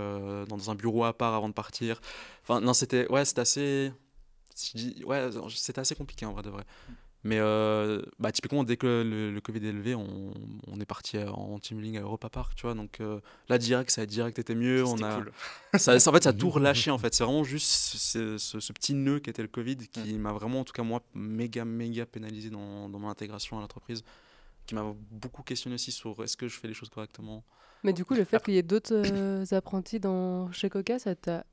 dans un bureau à part avant de partir. Enfin, non, c'était ouais, c'était assez ouais, c'était assez compliqué en vrai de vrai. Mais euh, bah, typiquement, dès que le, Covid est élevé, on, on est parti en team building à Europa Park, tu vois. Donc euh, là, direct, ça a direct été mieux. On a, cool. ça, en fait, ça a tout relâché, en fait. C'est vraiment juste ce, petit nœud qui était le Covid qui m'a vraiment, en tout cas, moi, méga, méga pénalisé dans, dans mon intégration à l'entreprise qui m'a beaucoup questionné aussi sur est-ce que je fais les choses correctement. Mais du coup, le fait qu'il y ait d'autres euh, apprentis dans, chez Coca, ça t'a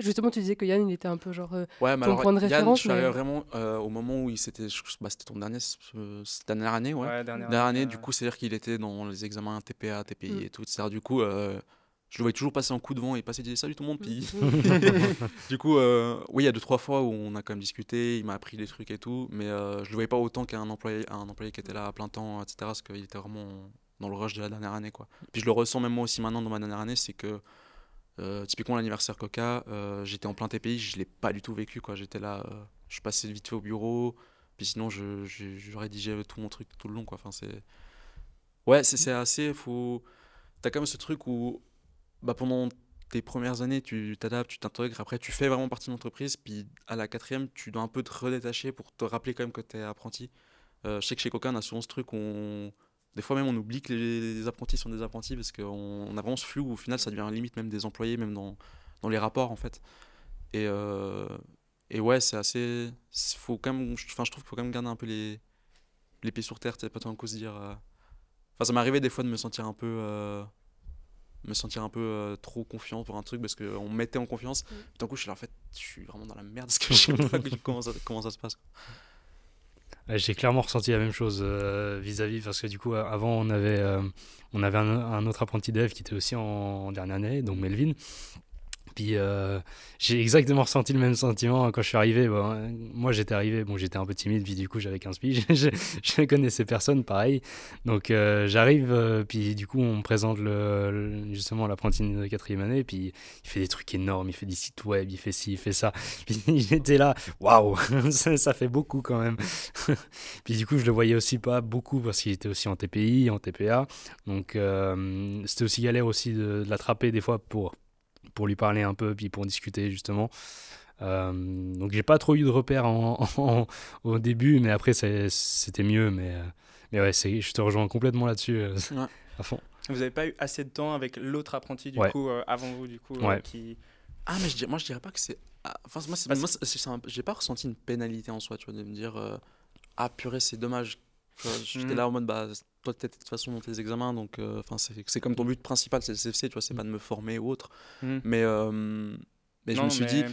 Justement, tu disais que Yann, il était un peu genre euh, ton point de référence. Yann, je vraiment euh, au moment où il s'était, bah, c'était ton dernier, euh, dernière année, ouais. dernière, année, du coup, c'est-à-dire qu'il était dans les examens TPA, TPI mm. et tout, etc. Du coup, je le voyais toujours passer en coup de vent et passer disait salut tout le monde puis mm. du coup oui il y a deux trois fois où on a quand même discuté il m'a appris des trucs et tout mais je le voyais pas autant qu'un employé un employé qui était là à plein temps etc parce qu'il était vraiment dans le rush de la dernière année quoi puis je le ressens même moi aussi maintenant dans ma dernière année c'est que euh, typiquement l'anniversaire Coca, euh, j'étais en plein TPI, je l'ai pas du tout vécu quoi. J'étais là, euh, je passais vite fait au bureau, puis sinon je, rédigeais tout mon truc tout le long quoi. Enfin c'est, ouais c'est, assez, faut, t'as quand même ce truc où, bah pendant tes premières années tu t'adaptes, tu t'intègres, après tu fais vraiment partie de l'entreprise, puis à la quatrième tu dois un peu te redétacher pour te rappeler quand même que t'es apprenti. je sais que chez Coca on a souvent ce truc où on, des fois même, on oublie que les, apprentis sont des apprentis parce qu'on a vraiment ce flou où au final, ça devient limite même des employés, même dans, dans les rapports en fait. Et, euh, et ouais, c'est assez. Faut quand même, je, je trouve qu'il faut quand même garder un peu les, les pieds sur terre, T'as pas tant cause dire. Euh, enfin, ça m'arrivait des fois de me sentir un peu. Euh, me sentir un peu trop confiant pour un truc parce qu'on me mettait en confiance. Mmh. d'un coup, je suis là, en fait, je suis vraiment dans la merde parce que je sais pas comment, ça, se passe j'ai clairement ressenti la même chose euh, vis-à-vis, parce que du coup, euh, avant, on avait, euh, on avait un, autre apprenti dev qui était aussi en dernière année, donc Melvin, puis euh, j'ai exactement ressenti le même sentiment quand je suis arrivé. Hein, moi, j'étais arrivé, bon, j'étais un peu timide, puis du coup, j'avais 15 piges. je, ne connaissais personne, pareil. Donc euh, j'arrive, euh, puis du coup, on me présente le, justement l'apprenti de quatrième année, puis il fait des trucs énormes, il fait des sites web, il fait ci, il fait ça. Puis j'étais là, waouh, ça, fait beaucoup quand même. puis du coup, je le voyais aussi pas beaucoup parce qu'il était aussi en TPI, en TPA. Donc c'était aussi galère aussi de l'attraper des fois pour pour lui parler un peu, puis pour discuter justement. Euh, donc j'ai pas trop eu de repères en, au début, mais après c'était mieux. Mais, euh, mais ouais, je te rejoins complètement là-dessus euh, à fond. Vous n'avez pas eu assez de temps avec l'autre apprenti du coup avant vous du coup qui ah mais je dirais, moi je dirais pas que c'est ah, enfin moi, moi j'ai pas ressenti une pénalité en soi tu vois de me dire ah purée c'est dommage J'étais mm. là en mode, bah, toi, de toute façon dans tes examens, donc euh, enfin c'est comme ton but principal, c'est le CFC, tu vois, c'est mm. pas de me former ou autre. Mm. Mais, euh, mais je me suis dit.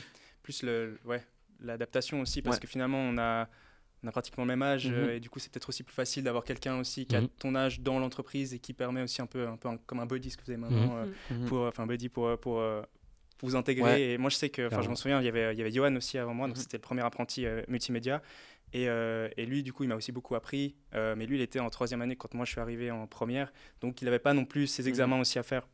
Plus le, ouais, l'adaptation aussi, parce que finalement, on a, on a pratiquement le même âge, mm-hmm. euh, et du coup, c'est peut-être aussi plus facile d'avoir quelqu'un aussi qui a mm-hmm. ton âge dans l'entreprise et qui permet aussi un peu, un peu comme un buddy, ce que vous avez maintenant, mm-hmm. pour, enfin, buddy pour. pour vous intégrer. Et moi, je sais que, enfin, je m'en souviens, il y avait, il y avait Johan aussi avant moi, donc c'était le premier apprenti multimédia. Euh, et, lui, du coup, il m'a aussi beaucoup appris. Euh, mais lui, il était en troisième année quand moi je suis arrivé en première. Donc, il n'avait pas non plus ses mhm. examens aussi à faire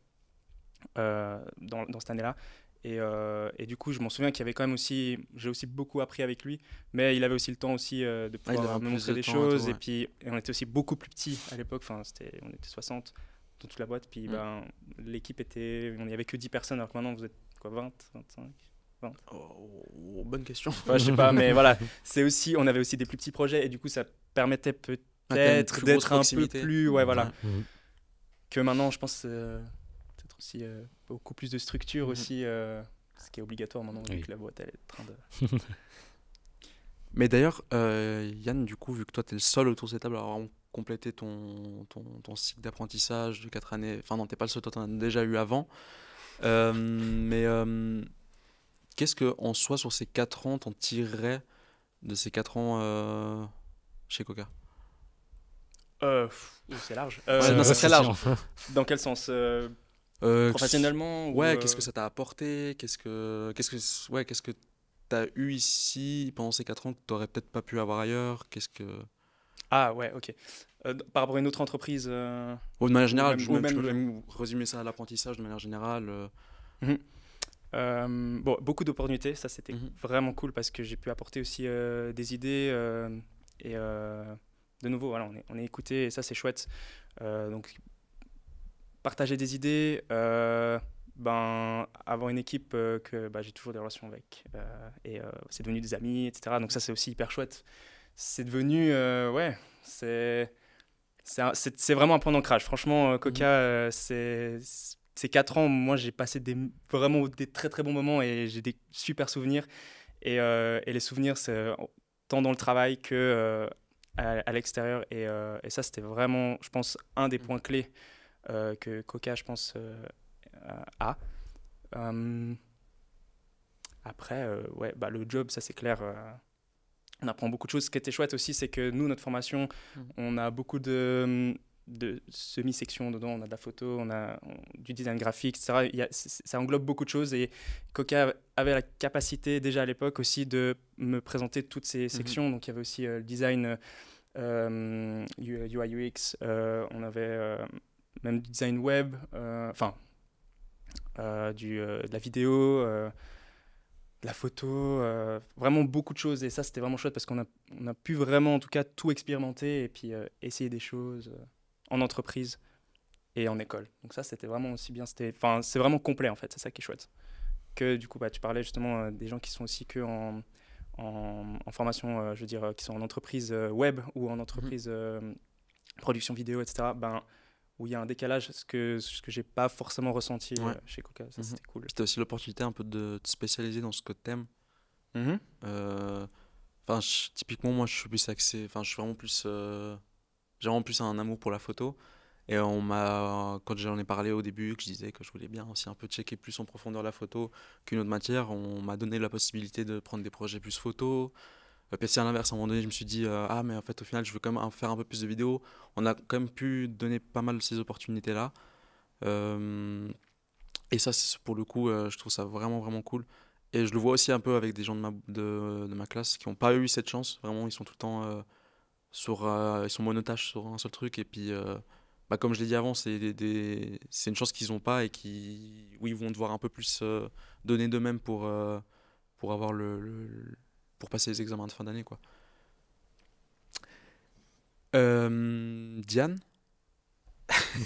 euh, dans, cette année-là. Et, du coup, je m'en souviens qu'il y avait quand même aussi. J'ai aussi beaucoup appris avec lui. Mais il avait aussi le temps aussi de ah, pouvoir me montrer des choses. Et puis, on était aussi beaucoup plus petits à l'époque. Enfin, c'était on était 60 dans toute la boîte. Puis, mhm. ben, l'équipe était. on n'y avait que 10 personnes. Alors que maintenant, vous êtes quoi, 20, 25 Oh, bonne question. je sais pas, mais voilà. C'est aussi, on avait aussi des plus petits projets et du coup, ça permettait ah, peut-être d'être un peu plus. Ouais, voilà. Mhm. Que maintenant, je pense, euh, peut-être aussi euh, beaucoup plus de structure mhm. aussi, euh, ce qui est obligatoire maintenant, vu que la boîte, elle est en train de. mais d'ailleurs, Yann, du coup, vu que toi, tu es le seul autour de cette table alors avoir ton, ton, ton cycle d'apprentissage de 4 années, enfin, non, t'es pas le seul, toi, t'en as déjà eu avant. mais Qu'est-ce que, soit soi, sur ces 4 ans, t'en tirerais de ces 4 ans euh, chez Coca euh, C'est large. Euh, large. Dans quel sens Professionnellement Ouais, qu'est-ce que ça t'a apporté Qu'est-ce que qu'est-ce que ouais, qu'est-ce que t'as eu ici pendant ces 4 ans que t'aurais peut-être pas pu avoir ailleurs Qu'est-ce que Ah ouais, ok. par rapport à une autre entreprise de manière générale, je, vais résumer ça à l'apprentissage de manière générale. Mhm. Euh, bon, beaucoup d'opportunités, ça c'était mhm. vraiment cool parce que j'ai pu apporter aussi euh, des idées euh, et de nouveau, voilà, on est, on est écouté et ça c'est chouette. donc, partager des idées, ben, avoir une équipe que bah, j'ai toujours des relations avec et c'est devenu des amis, etc. Donc, ça c'est aussi hyper chouette. C'est devenu, ouais, c'est. C'est vraiment un point d'ancrage. Franchement, Coca, mhm. c'est ces quatre ans, moi, j'ai passé des, vraiment des très très bons moments et j'ai des super souvenirs. Et, euh, les souvenirs, c'est euh, tant dans le travail que euh, à, l'extérieur. Et, et, ça, c'était vraiment, je pense, un des mmh. points clés que Coca, je pense, a. Hum, après, ouais, bah, le job, ça c'est clair. on apprend beaucoup de choses. Ce qui était chouette aussi, c'est que nous, notre formation, mmh. on a beaucoup de hum, de semi sections dedans, on a de la photo, on a du design graphique, ça englobe beaucoup de choses et Coca avait la capacité déjà à l'époque aussi de me présenter toutes ces mhm. sections. Donc il y avait aussi euh, le design euh, UI UX, euh, on avait euh, même du design web, enfin du de la vidéo. de la photo, vraiment beaucoup de choses. Et ça, c'était vraiment chouette parce qu'on a pu vraiment, en tout cas, tout expérimenter et puis essayer des choses en entreprise et en école. Donc ça, c'était vraiment aussi bien. C'était, enfin, c'est vraiment complet en fait. C'est ça qui est chouette. Que du coup, bah, tu parlais justement euh, des gens qui sont aussi que en, en, formation, euh, je veux dire, euh, qui sont en entreprise web ou en entreprise mhm. production vidéo, etc. Ben où il y a un décalage, ce que ce que j'ai pas forcément ressenti chez Coca. Ça, mhm. c'était cool. C'était aussi l'opportunité un peu de te spécialiser dans ce que t'aimes. Mhm. Enfin, typiquement, moi, je suis plus axé. Enfin, je suis vraiment plus j'ai en plus un amour pour la photo. Et on m'a, quand j'en ai parlé au début, que je disais que je voulais bien aussi un peu checker plus en profondeur la photo qu'une autre matière, on m'a donné la possibilité de prendre des projets plus photo. Euh, puis si à l'inverse, à un moment donné, je me suis dit, euh, ah mais en fait au final, je veux quand même faire un peu plus de vidéos. On a quand même pu donner pas mal ces opportunités-là. Euh, et ça, pour le coup, je trouve ça vraiment, vraiment cool. Et je le vois aussi un peu avec des gens de ma, de, de ma classe qui n'ont pas eu cette chance. Vraiment, ils sont tout le temps sur, euh, ils sont monotaches sur un seul truc. Et puis, euh, bah, comme je l'ai dit avant, c'est des, une chance qu'ils n'ont pas et qui, vont devoir un peu plus euh, donner d'eux-mêmes pour, pour, avoir le, pour passer les examens de fin d'année. quoi. Diane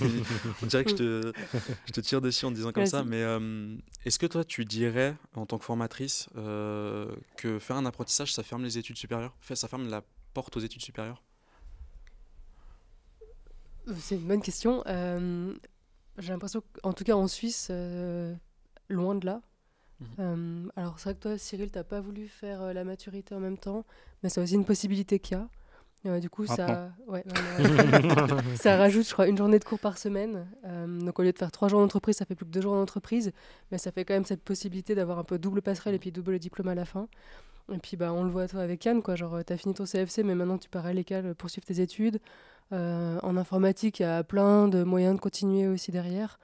On dirait que je te, je te, tire dessus en disant comme ça, mais est-ce que toi tu dirais en tant que formatrice que faire un apprentissage ça ferme les études supérieures, ça ferme la porte aux études supérieures euh, C'est une bonne question. Euh, j'ai l'impression qu'en tout cas en Suisse, euh, loin de là. Mhm. alors c'est vrai que toi, Cyril, t'as pas voulu faire la maturité en même temps, mais c'est aussi une possibilité qu'il y a. du coup, ah ça... ça, rajoute, je crois, une journée de cours par semaine. donc, au lieu de faire trois jours d'entreprise, ça fait plus que deux jours d'entreprise, Mais ça fait quand même cette possibilité d'avoir un peu double passerelle et puis double diplôme à la fin. Et puis bah, on le voit toi avec Yann quoi. Genre, euh, t'as fini ton CFC, mais maintenant tu pars à l'école pour tes études. Euh, en informatique, il y a plein de moyens de continuer aussi derrière.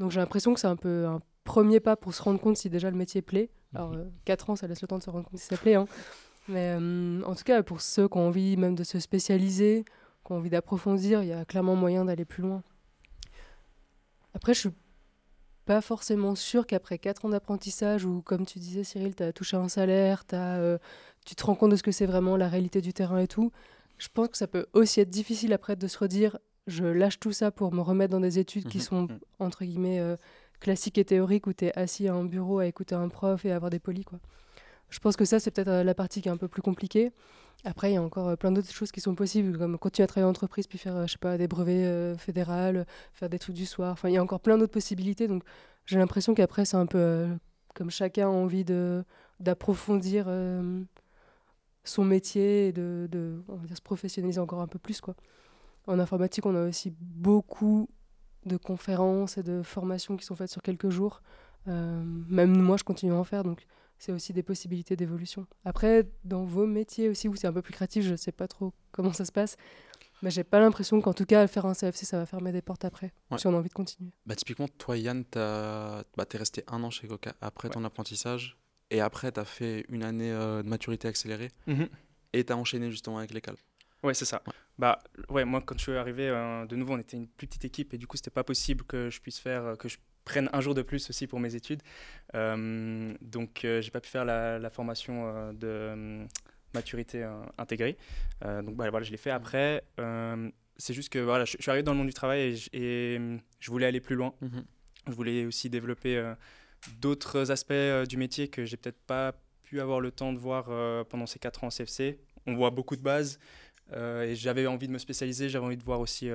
Donc j'ai l'impression que c'est un peu un premier pas pour se rendre compte si déjà le métier plaît. Mhm. Alors, 4 euh, ans, ça laisse le temps de se rendre compte si ça plaît. Hein. Mais en tout cas, pour ceux qui ont envie même de se spécialiser, qui ont envie d'approfondir, il y a clairement moyen d'aller plus loin. Après, je suis pas forcément sûr qu'après 4 ans d'apprentissage, ou comme tu disais Cyril, tu as touché un salaire, as, euh, tu te rends compte de ce que c'est vraiment la réalité du terrain et tout, je pense que ça peut aussi être difficile après de se redire, je lâche tout ça pour me remettre dans des études qui mhm, sont, mhm. entre guillemets, euh, classiques et théoriques, où tu es assis à un bureau à écouter un prof et à avoir des polis. Quoi. Je pense que ça, c'est peut-être euh, la partie qui est un peu plus compliquée. Après, il y a encore euh, plein d'autres choses qui sont possibles, comme continuer à travailler en entreprise, puis faire, euh, je sais pas, des brevets euh, fédérales, faire des trucs du soir. Enfin, il y a encore plein d'autres possibilités. Donc, j'ai l'impression qu'après, c'est un peu euh, comme chacun a envie de d'approfondir son métier et de, de dire, se professionnaliser encore un peu plus, quoi. En informatique, on a aussi beaucoup de conférences et de formations qui sont faites sur quelques jours. même moi, je continue à en faire, donc c'est aussi des possibilités d'évolution. Après, dans vos métiers aussi, où c'est un peu plus créatif, je ne sais pas trop comment ça se passe. Mais j'ai pas l'impression qu'en tout cas, faire un CFC, ça va fermer des portes après, si on a envie de continuer. Bah, typiquement, toi, Yann, tu bah, es resté un an chez Coca après ton apprentissage. Et après, tu as fait une année euh, de maturité accélérée. Mhm. Et tu as enchaîné justement avec les calmes. Ouais, c'est ça. Bah, ouais, moi, quand je suis arrivé, euh, de nouveau, on était une plus petite équipe. Et du coup, c'était pas possible que je puisse faire, euh, que prenne un jour de plus aussi pour mes études. Euh, donc, euh, j'ai pas pu faire la, formation euh, de maturité intégrée. donc, bah, voilà, je l'ai fait après. c'est juste que voilà, je, suis arrivé dans le monde du travail et je, voulais aller plus loin. Mhm. Je voulais aussi développer d'autres aspects du métier que j'ai peut-être pas pu avoir le temps de voir pendant ces quatre ans en CFC. On voit beaucoup de bases et j'avais envie de me spécialiser, j'avais envie de voir aussi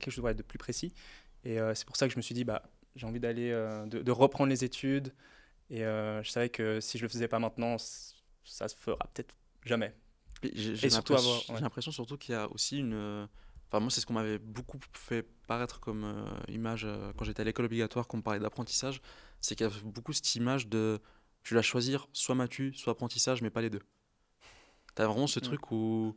quelque chose de plus précis. Et c'est pour ça que je me suis dit, bah, j'ai envie d'aller, euh, de, reprendre les études. Et euh, je savais que si je le faisais pas maintenant, ça se fera peut-être jamais. J'ai l'impression surtout qu'il y a aussi une. Euh, enfin, moi, c'est ce qu'on m'avait beaucoup fait paraître comme image quand j'étais à l'école obligatoire, qu'on me parlait d'apprentissage. C'est qu'il y a beaucoup cette image de tu dois choisir soit matu, soit apprentissage, mais pas les deux. T'as vraiment ce mm. truc où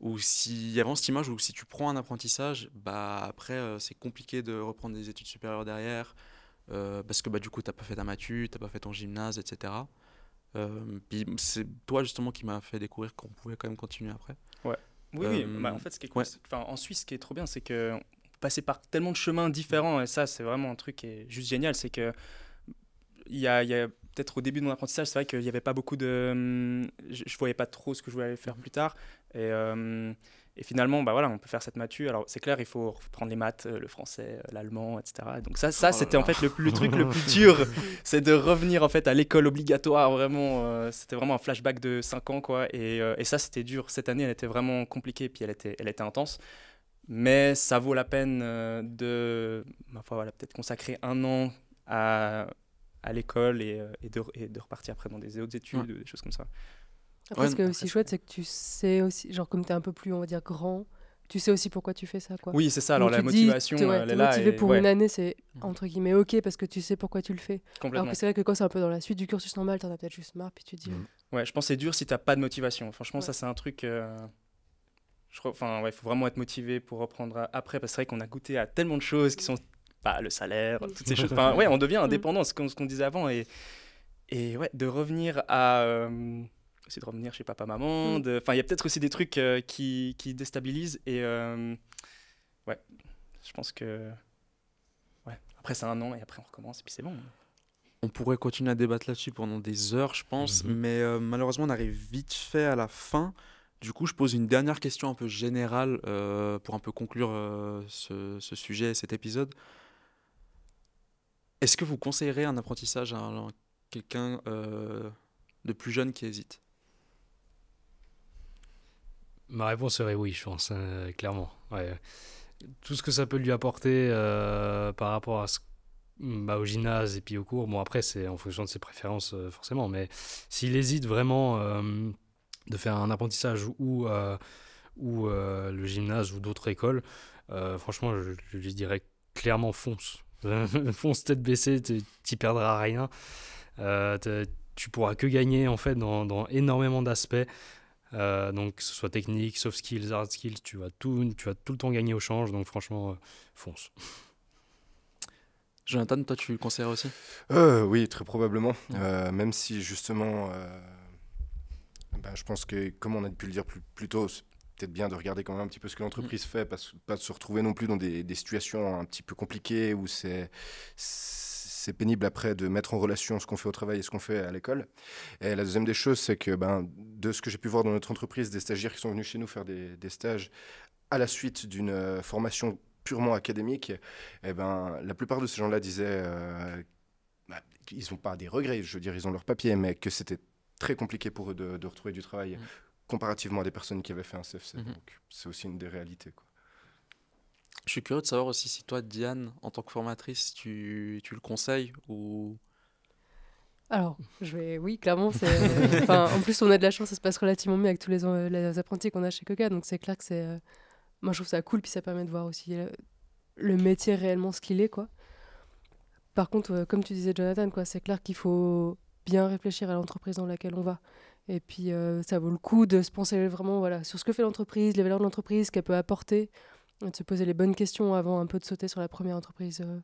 ou s'il y a vraiment cette image où si tu prends un apprentissage, bah après euh, c'est compliqué de reprendre des études supérieures derrière, euh, parce que bah du coup t'as pas fait ta tu t'as pas fait ton gymnase, etc. Euh, puis c'est toi justement qui m'a fait découvrir qu'on pouvait quand même continuer après. Ouais. Oui, oui. Bah, en fait, ce qui est en Suisse, ce qui est trop bien, c'est que passer par tellement de chemins différents, et ça, c'est vraiment un truc qui est juste génial, c'est que il y a, peut-être au début de mon apprentissage, c'est vrai qu'il n'y avait pas beaucoup de. Hum, je ne voyais pas trop ce que je voulais faire mmh. plus tard. Euh, et, finalement, bah voilà, on peut faire cette matu. Alors c'est clair, il faut prendre les maths, euh, le français, euh, l'allemand, etc. Donc ça, ça oh c'était en fait le, plus, truc le plus dur, c'est de revenir en fait à l'école obligatoire. Vraiment, c'était vraiment un flashback de 5 ans quoi. Et, ça, c'était dur. Cette année, elle était vraiment compliquée, puis elle était, elle était intense. Mais ça vaut la peine de, ma foi, voilà, peut-être consacrer un an à l'école et, de, repartir après dans des autres études, des choses comme ça. Après, que ce qui est aussi chouette, c'est que tu sais aussi, genre comme tu es un peu plus, on va dire, grand, tu sais aussi pourquoi tu fais ça. Quoi. Oui, c'est ça. Alors la motivation, elle est là. pour une année, c'est mmh. entre guillemets OK parce que tu sais pourquoi tu le fais. Complètement. Alors que c'est vrai que quand c'est un peu dans la suite du cursus normal, en as peut-être juste marre, puis tu te dis. Mmh. Ouais, je pense c'est dur si t'as pas de motivation. Franchement, ça, c'est un truc. Euh, je crois, enfin, ouais, faut vraiment être motivé pour reprendre après, parce que c'est vrai qu'on a goûté à tellement de choses qui sont pas le salaire, toutes ces choses. Enfin, ouais, on devient mmh. indépendant, c'est ce qu'on disait avant. Et, et ouais, de revenir à. Euh, c'est de revenir chez papa, maman. Mm. Enfin, il y a peut-être aussi des trucs euh, qui, qui, déstabilisent. Et euh, ouais, je pense que. Ouais, après, c'est un an et après, on recommence et puis c'est bon. On pourrait continuer à débattre là-dessus pendant des heures, je pense. Mhm. Mais euh, malheureusement, on arrive vite fait à la fin. Du coup, je pose une dernière question un peu générale pour un peu conclure ce, sujet et cet épisode. Est-ce que vous conseillerez un apprentissage à quelqu'un de plus jeune qui hésite Ma réponse serait oui, je pense, hein, clairement. Tout ce que ça peut lui apporter euh, par rapport à ce, bah, au gymnase et puis au cours, bon après c'est en fonction de ses préférences euh, forcément, mais s'il hésite vraiment euh, de faire un apprentissage ou, ou le gymnase ou d'autres écoles, franchement je, lui dirais clairement fonce. fonce tête baissée, tu perdras rien. tu pourras que gagner en fait dans, dans énormément d'aspects. Euh, donc, que ce soit technique, soft skills, hard skills, tu vas tout, tu vas tout le temps gagner au change. Donc, franchement, euh, fonce. Jonathan, toi, tu le conseilles aussi euh, Oui, très probablement. même si, justement, bah, je pense que, comme on a pu le dire plus, plus tôt, c'est peut-être bien de regarder quand même un petit peu ce que l'entreprise mm. fait, pas, pas de se retrouver non plus dans des, des situations un petit peu compliquées où c'est c'est pénible après de mettre en relation ce qu'on fait au travail et ce qu'on fait à l'école. Et la deuxième des choses, c'est que ben, de ce que j'ai pu voir dans notre entreprise, des stagiaires qui sont venus chez nous faire des, stages à la suite d'une euh, formation purement académique, et eh ben, la plupart de ces gens-là disaient euh, bah, qu'ils n'ont pas des regrets, je veux dire, ils ont leur papier, mais que c'était très compliqué pour eux de, retrouver du travail mmh. comparativement à des personnes qui avaient fait un CFC. Mmh. Donc, c'est aussi une des réalités. Je suis curieux de savoir aussi si toi, Diane, en tant que formatrice, tu, tu le conseilles ou... Alors, je vais... oui, clairement, c'est... en plus, on a de la chance, ça se passe relativement bien avec tous les, euh, les apprentis qu'on a chez Coca, donc c'est clair que c'est... Euh, moi, je trouve ça cool, puis ça permet de voir aussi euh, le, métier réellement, ce qu'il est, quoi. Par contre, comme tu disais, Jonathan, quoi, c'est clair qu'il faut bien réfléchir à l'entreprise dans laquelle on va. Et puis, ça vaut le coup de se penser vraiment voilà, sur ce que fait l'entreprise, les valeurs de l'entreprise, ce qu'elle peut apporter, de se poser les bonnes questions avant un peu de sauter sur la première entreprise euh,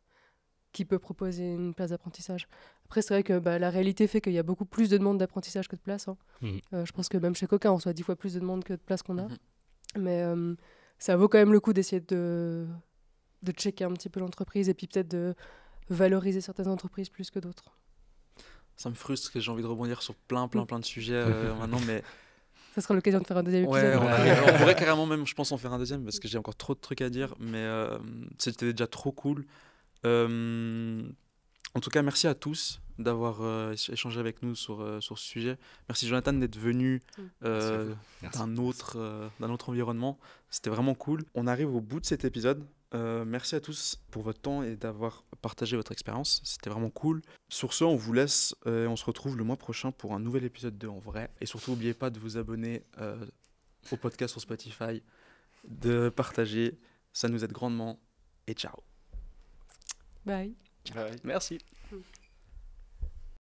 qui peut proposer une place d'apprentissage. Après, c'est vrai que bah, la réalité fait qu'il y a beaucoup plus de demandes d'apprentissage que de places. Hein. Mmh. Euh, je pense que même chez Coca, on soit dix fois plus de demandes que de places qu'on a. Mmh. Mais euh, ça vaut quand même le coup d'essayer de, de checker un petit peu l'entreprise et puis peut-être de valoriser certaines entreprises plus que d'autres. Ça me frustre que j'ai envie de rebondir sur plein, plein, mmh. plein de sujets maintenant, mais ça sera l'occasion de faire un deuxième on, pourrait carrément même, je pense, en faire un deuxième parce que j'ai encore trop de trucs à dire, mais euh, c'était déjà trop cool. Euh, en tout cas, merci à tous d'avoir euh, échangé avec nous euh, sur, ce sujet. Merci Jonathan d'être venu mm. euh, d'un autre, autre environnement. C'était vraiment cool. On arrive au bout de cet épisode. merci à tous pour votre temps et d'avoir partagé votre expérience. C'était vraiment cool. Sur ce, on vous laisse et on se retrouve le mois prochain pour un nouvel épisode de En vrai. Et surtout, n'oubliez pas de vous abonner au podcast sur Spotify, de partager. Ça nous aide grandement. Et ciao. Bye. Bye. Merci. Mm.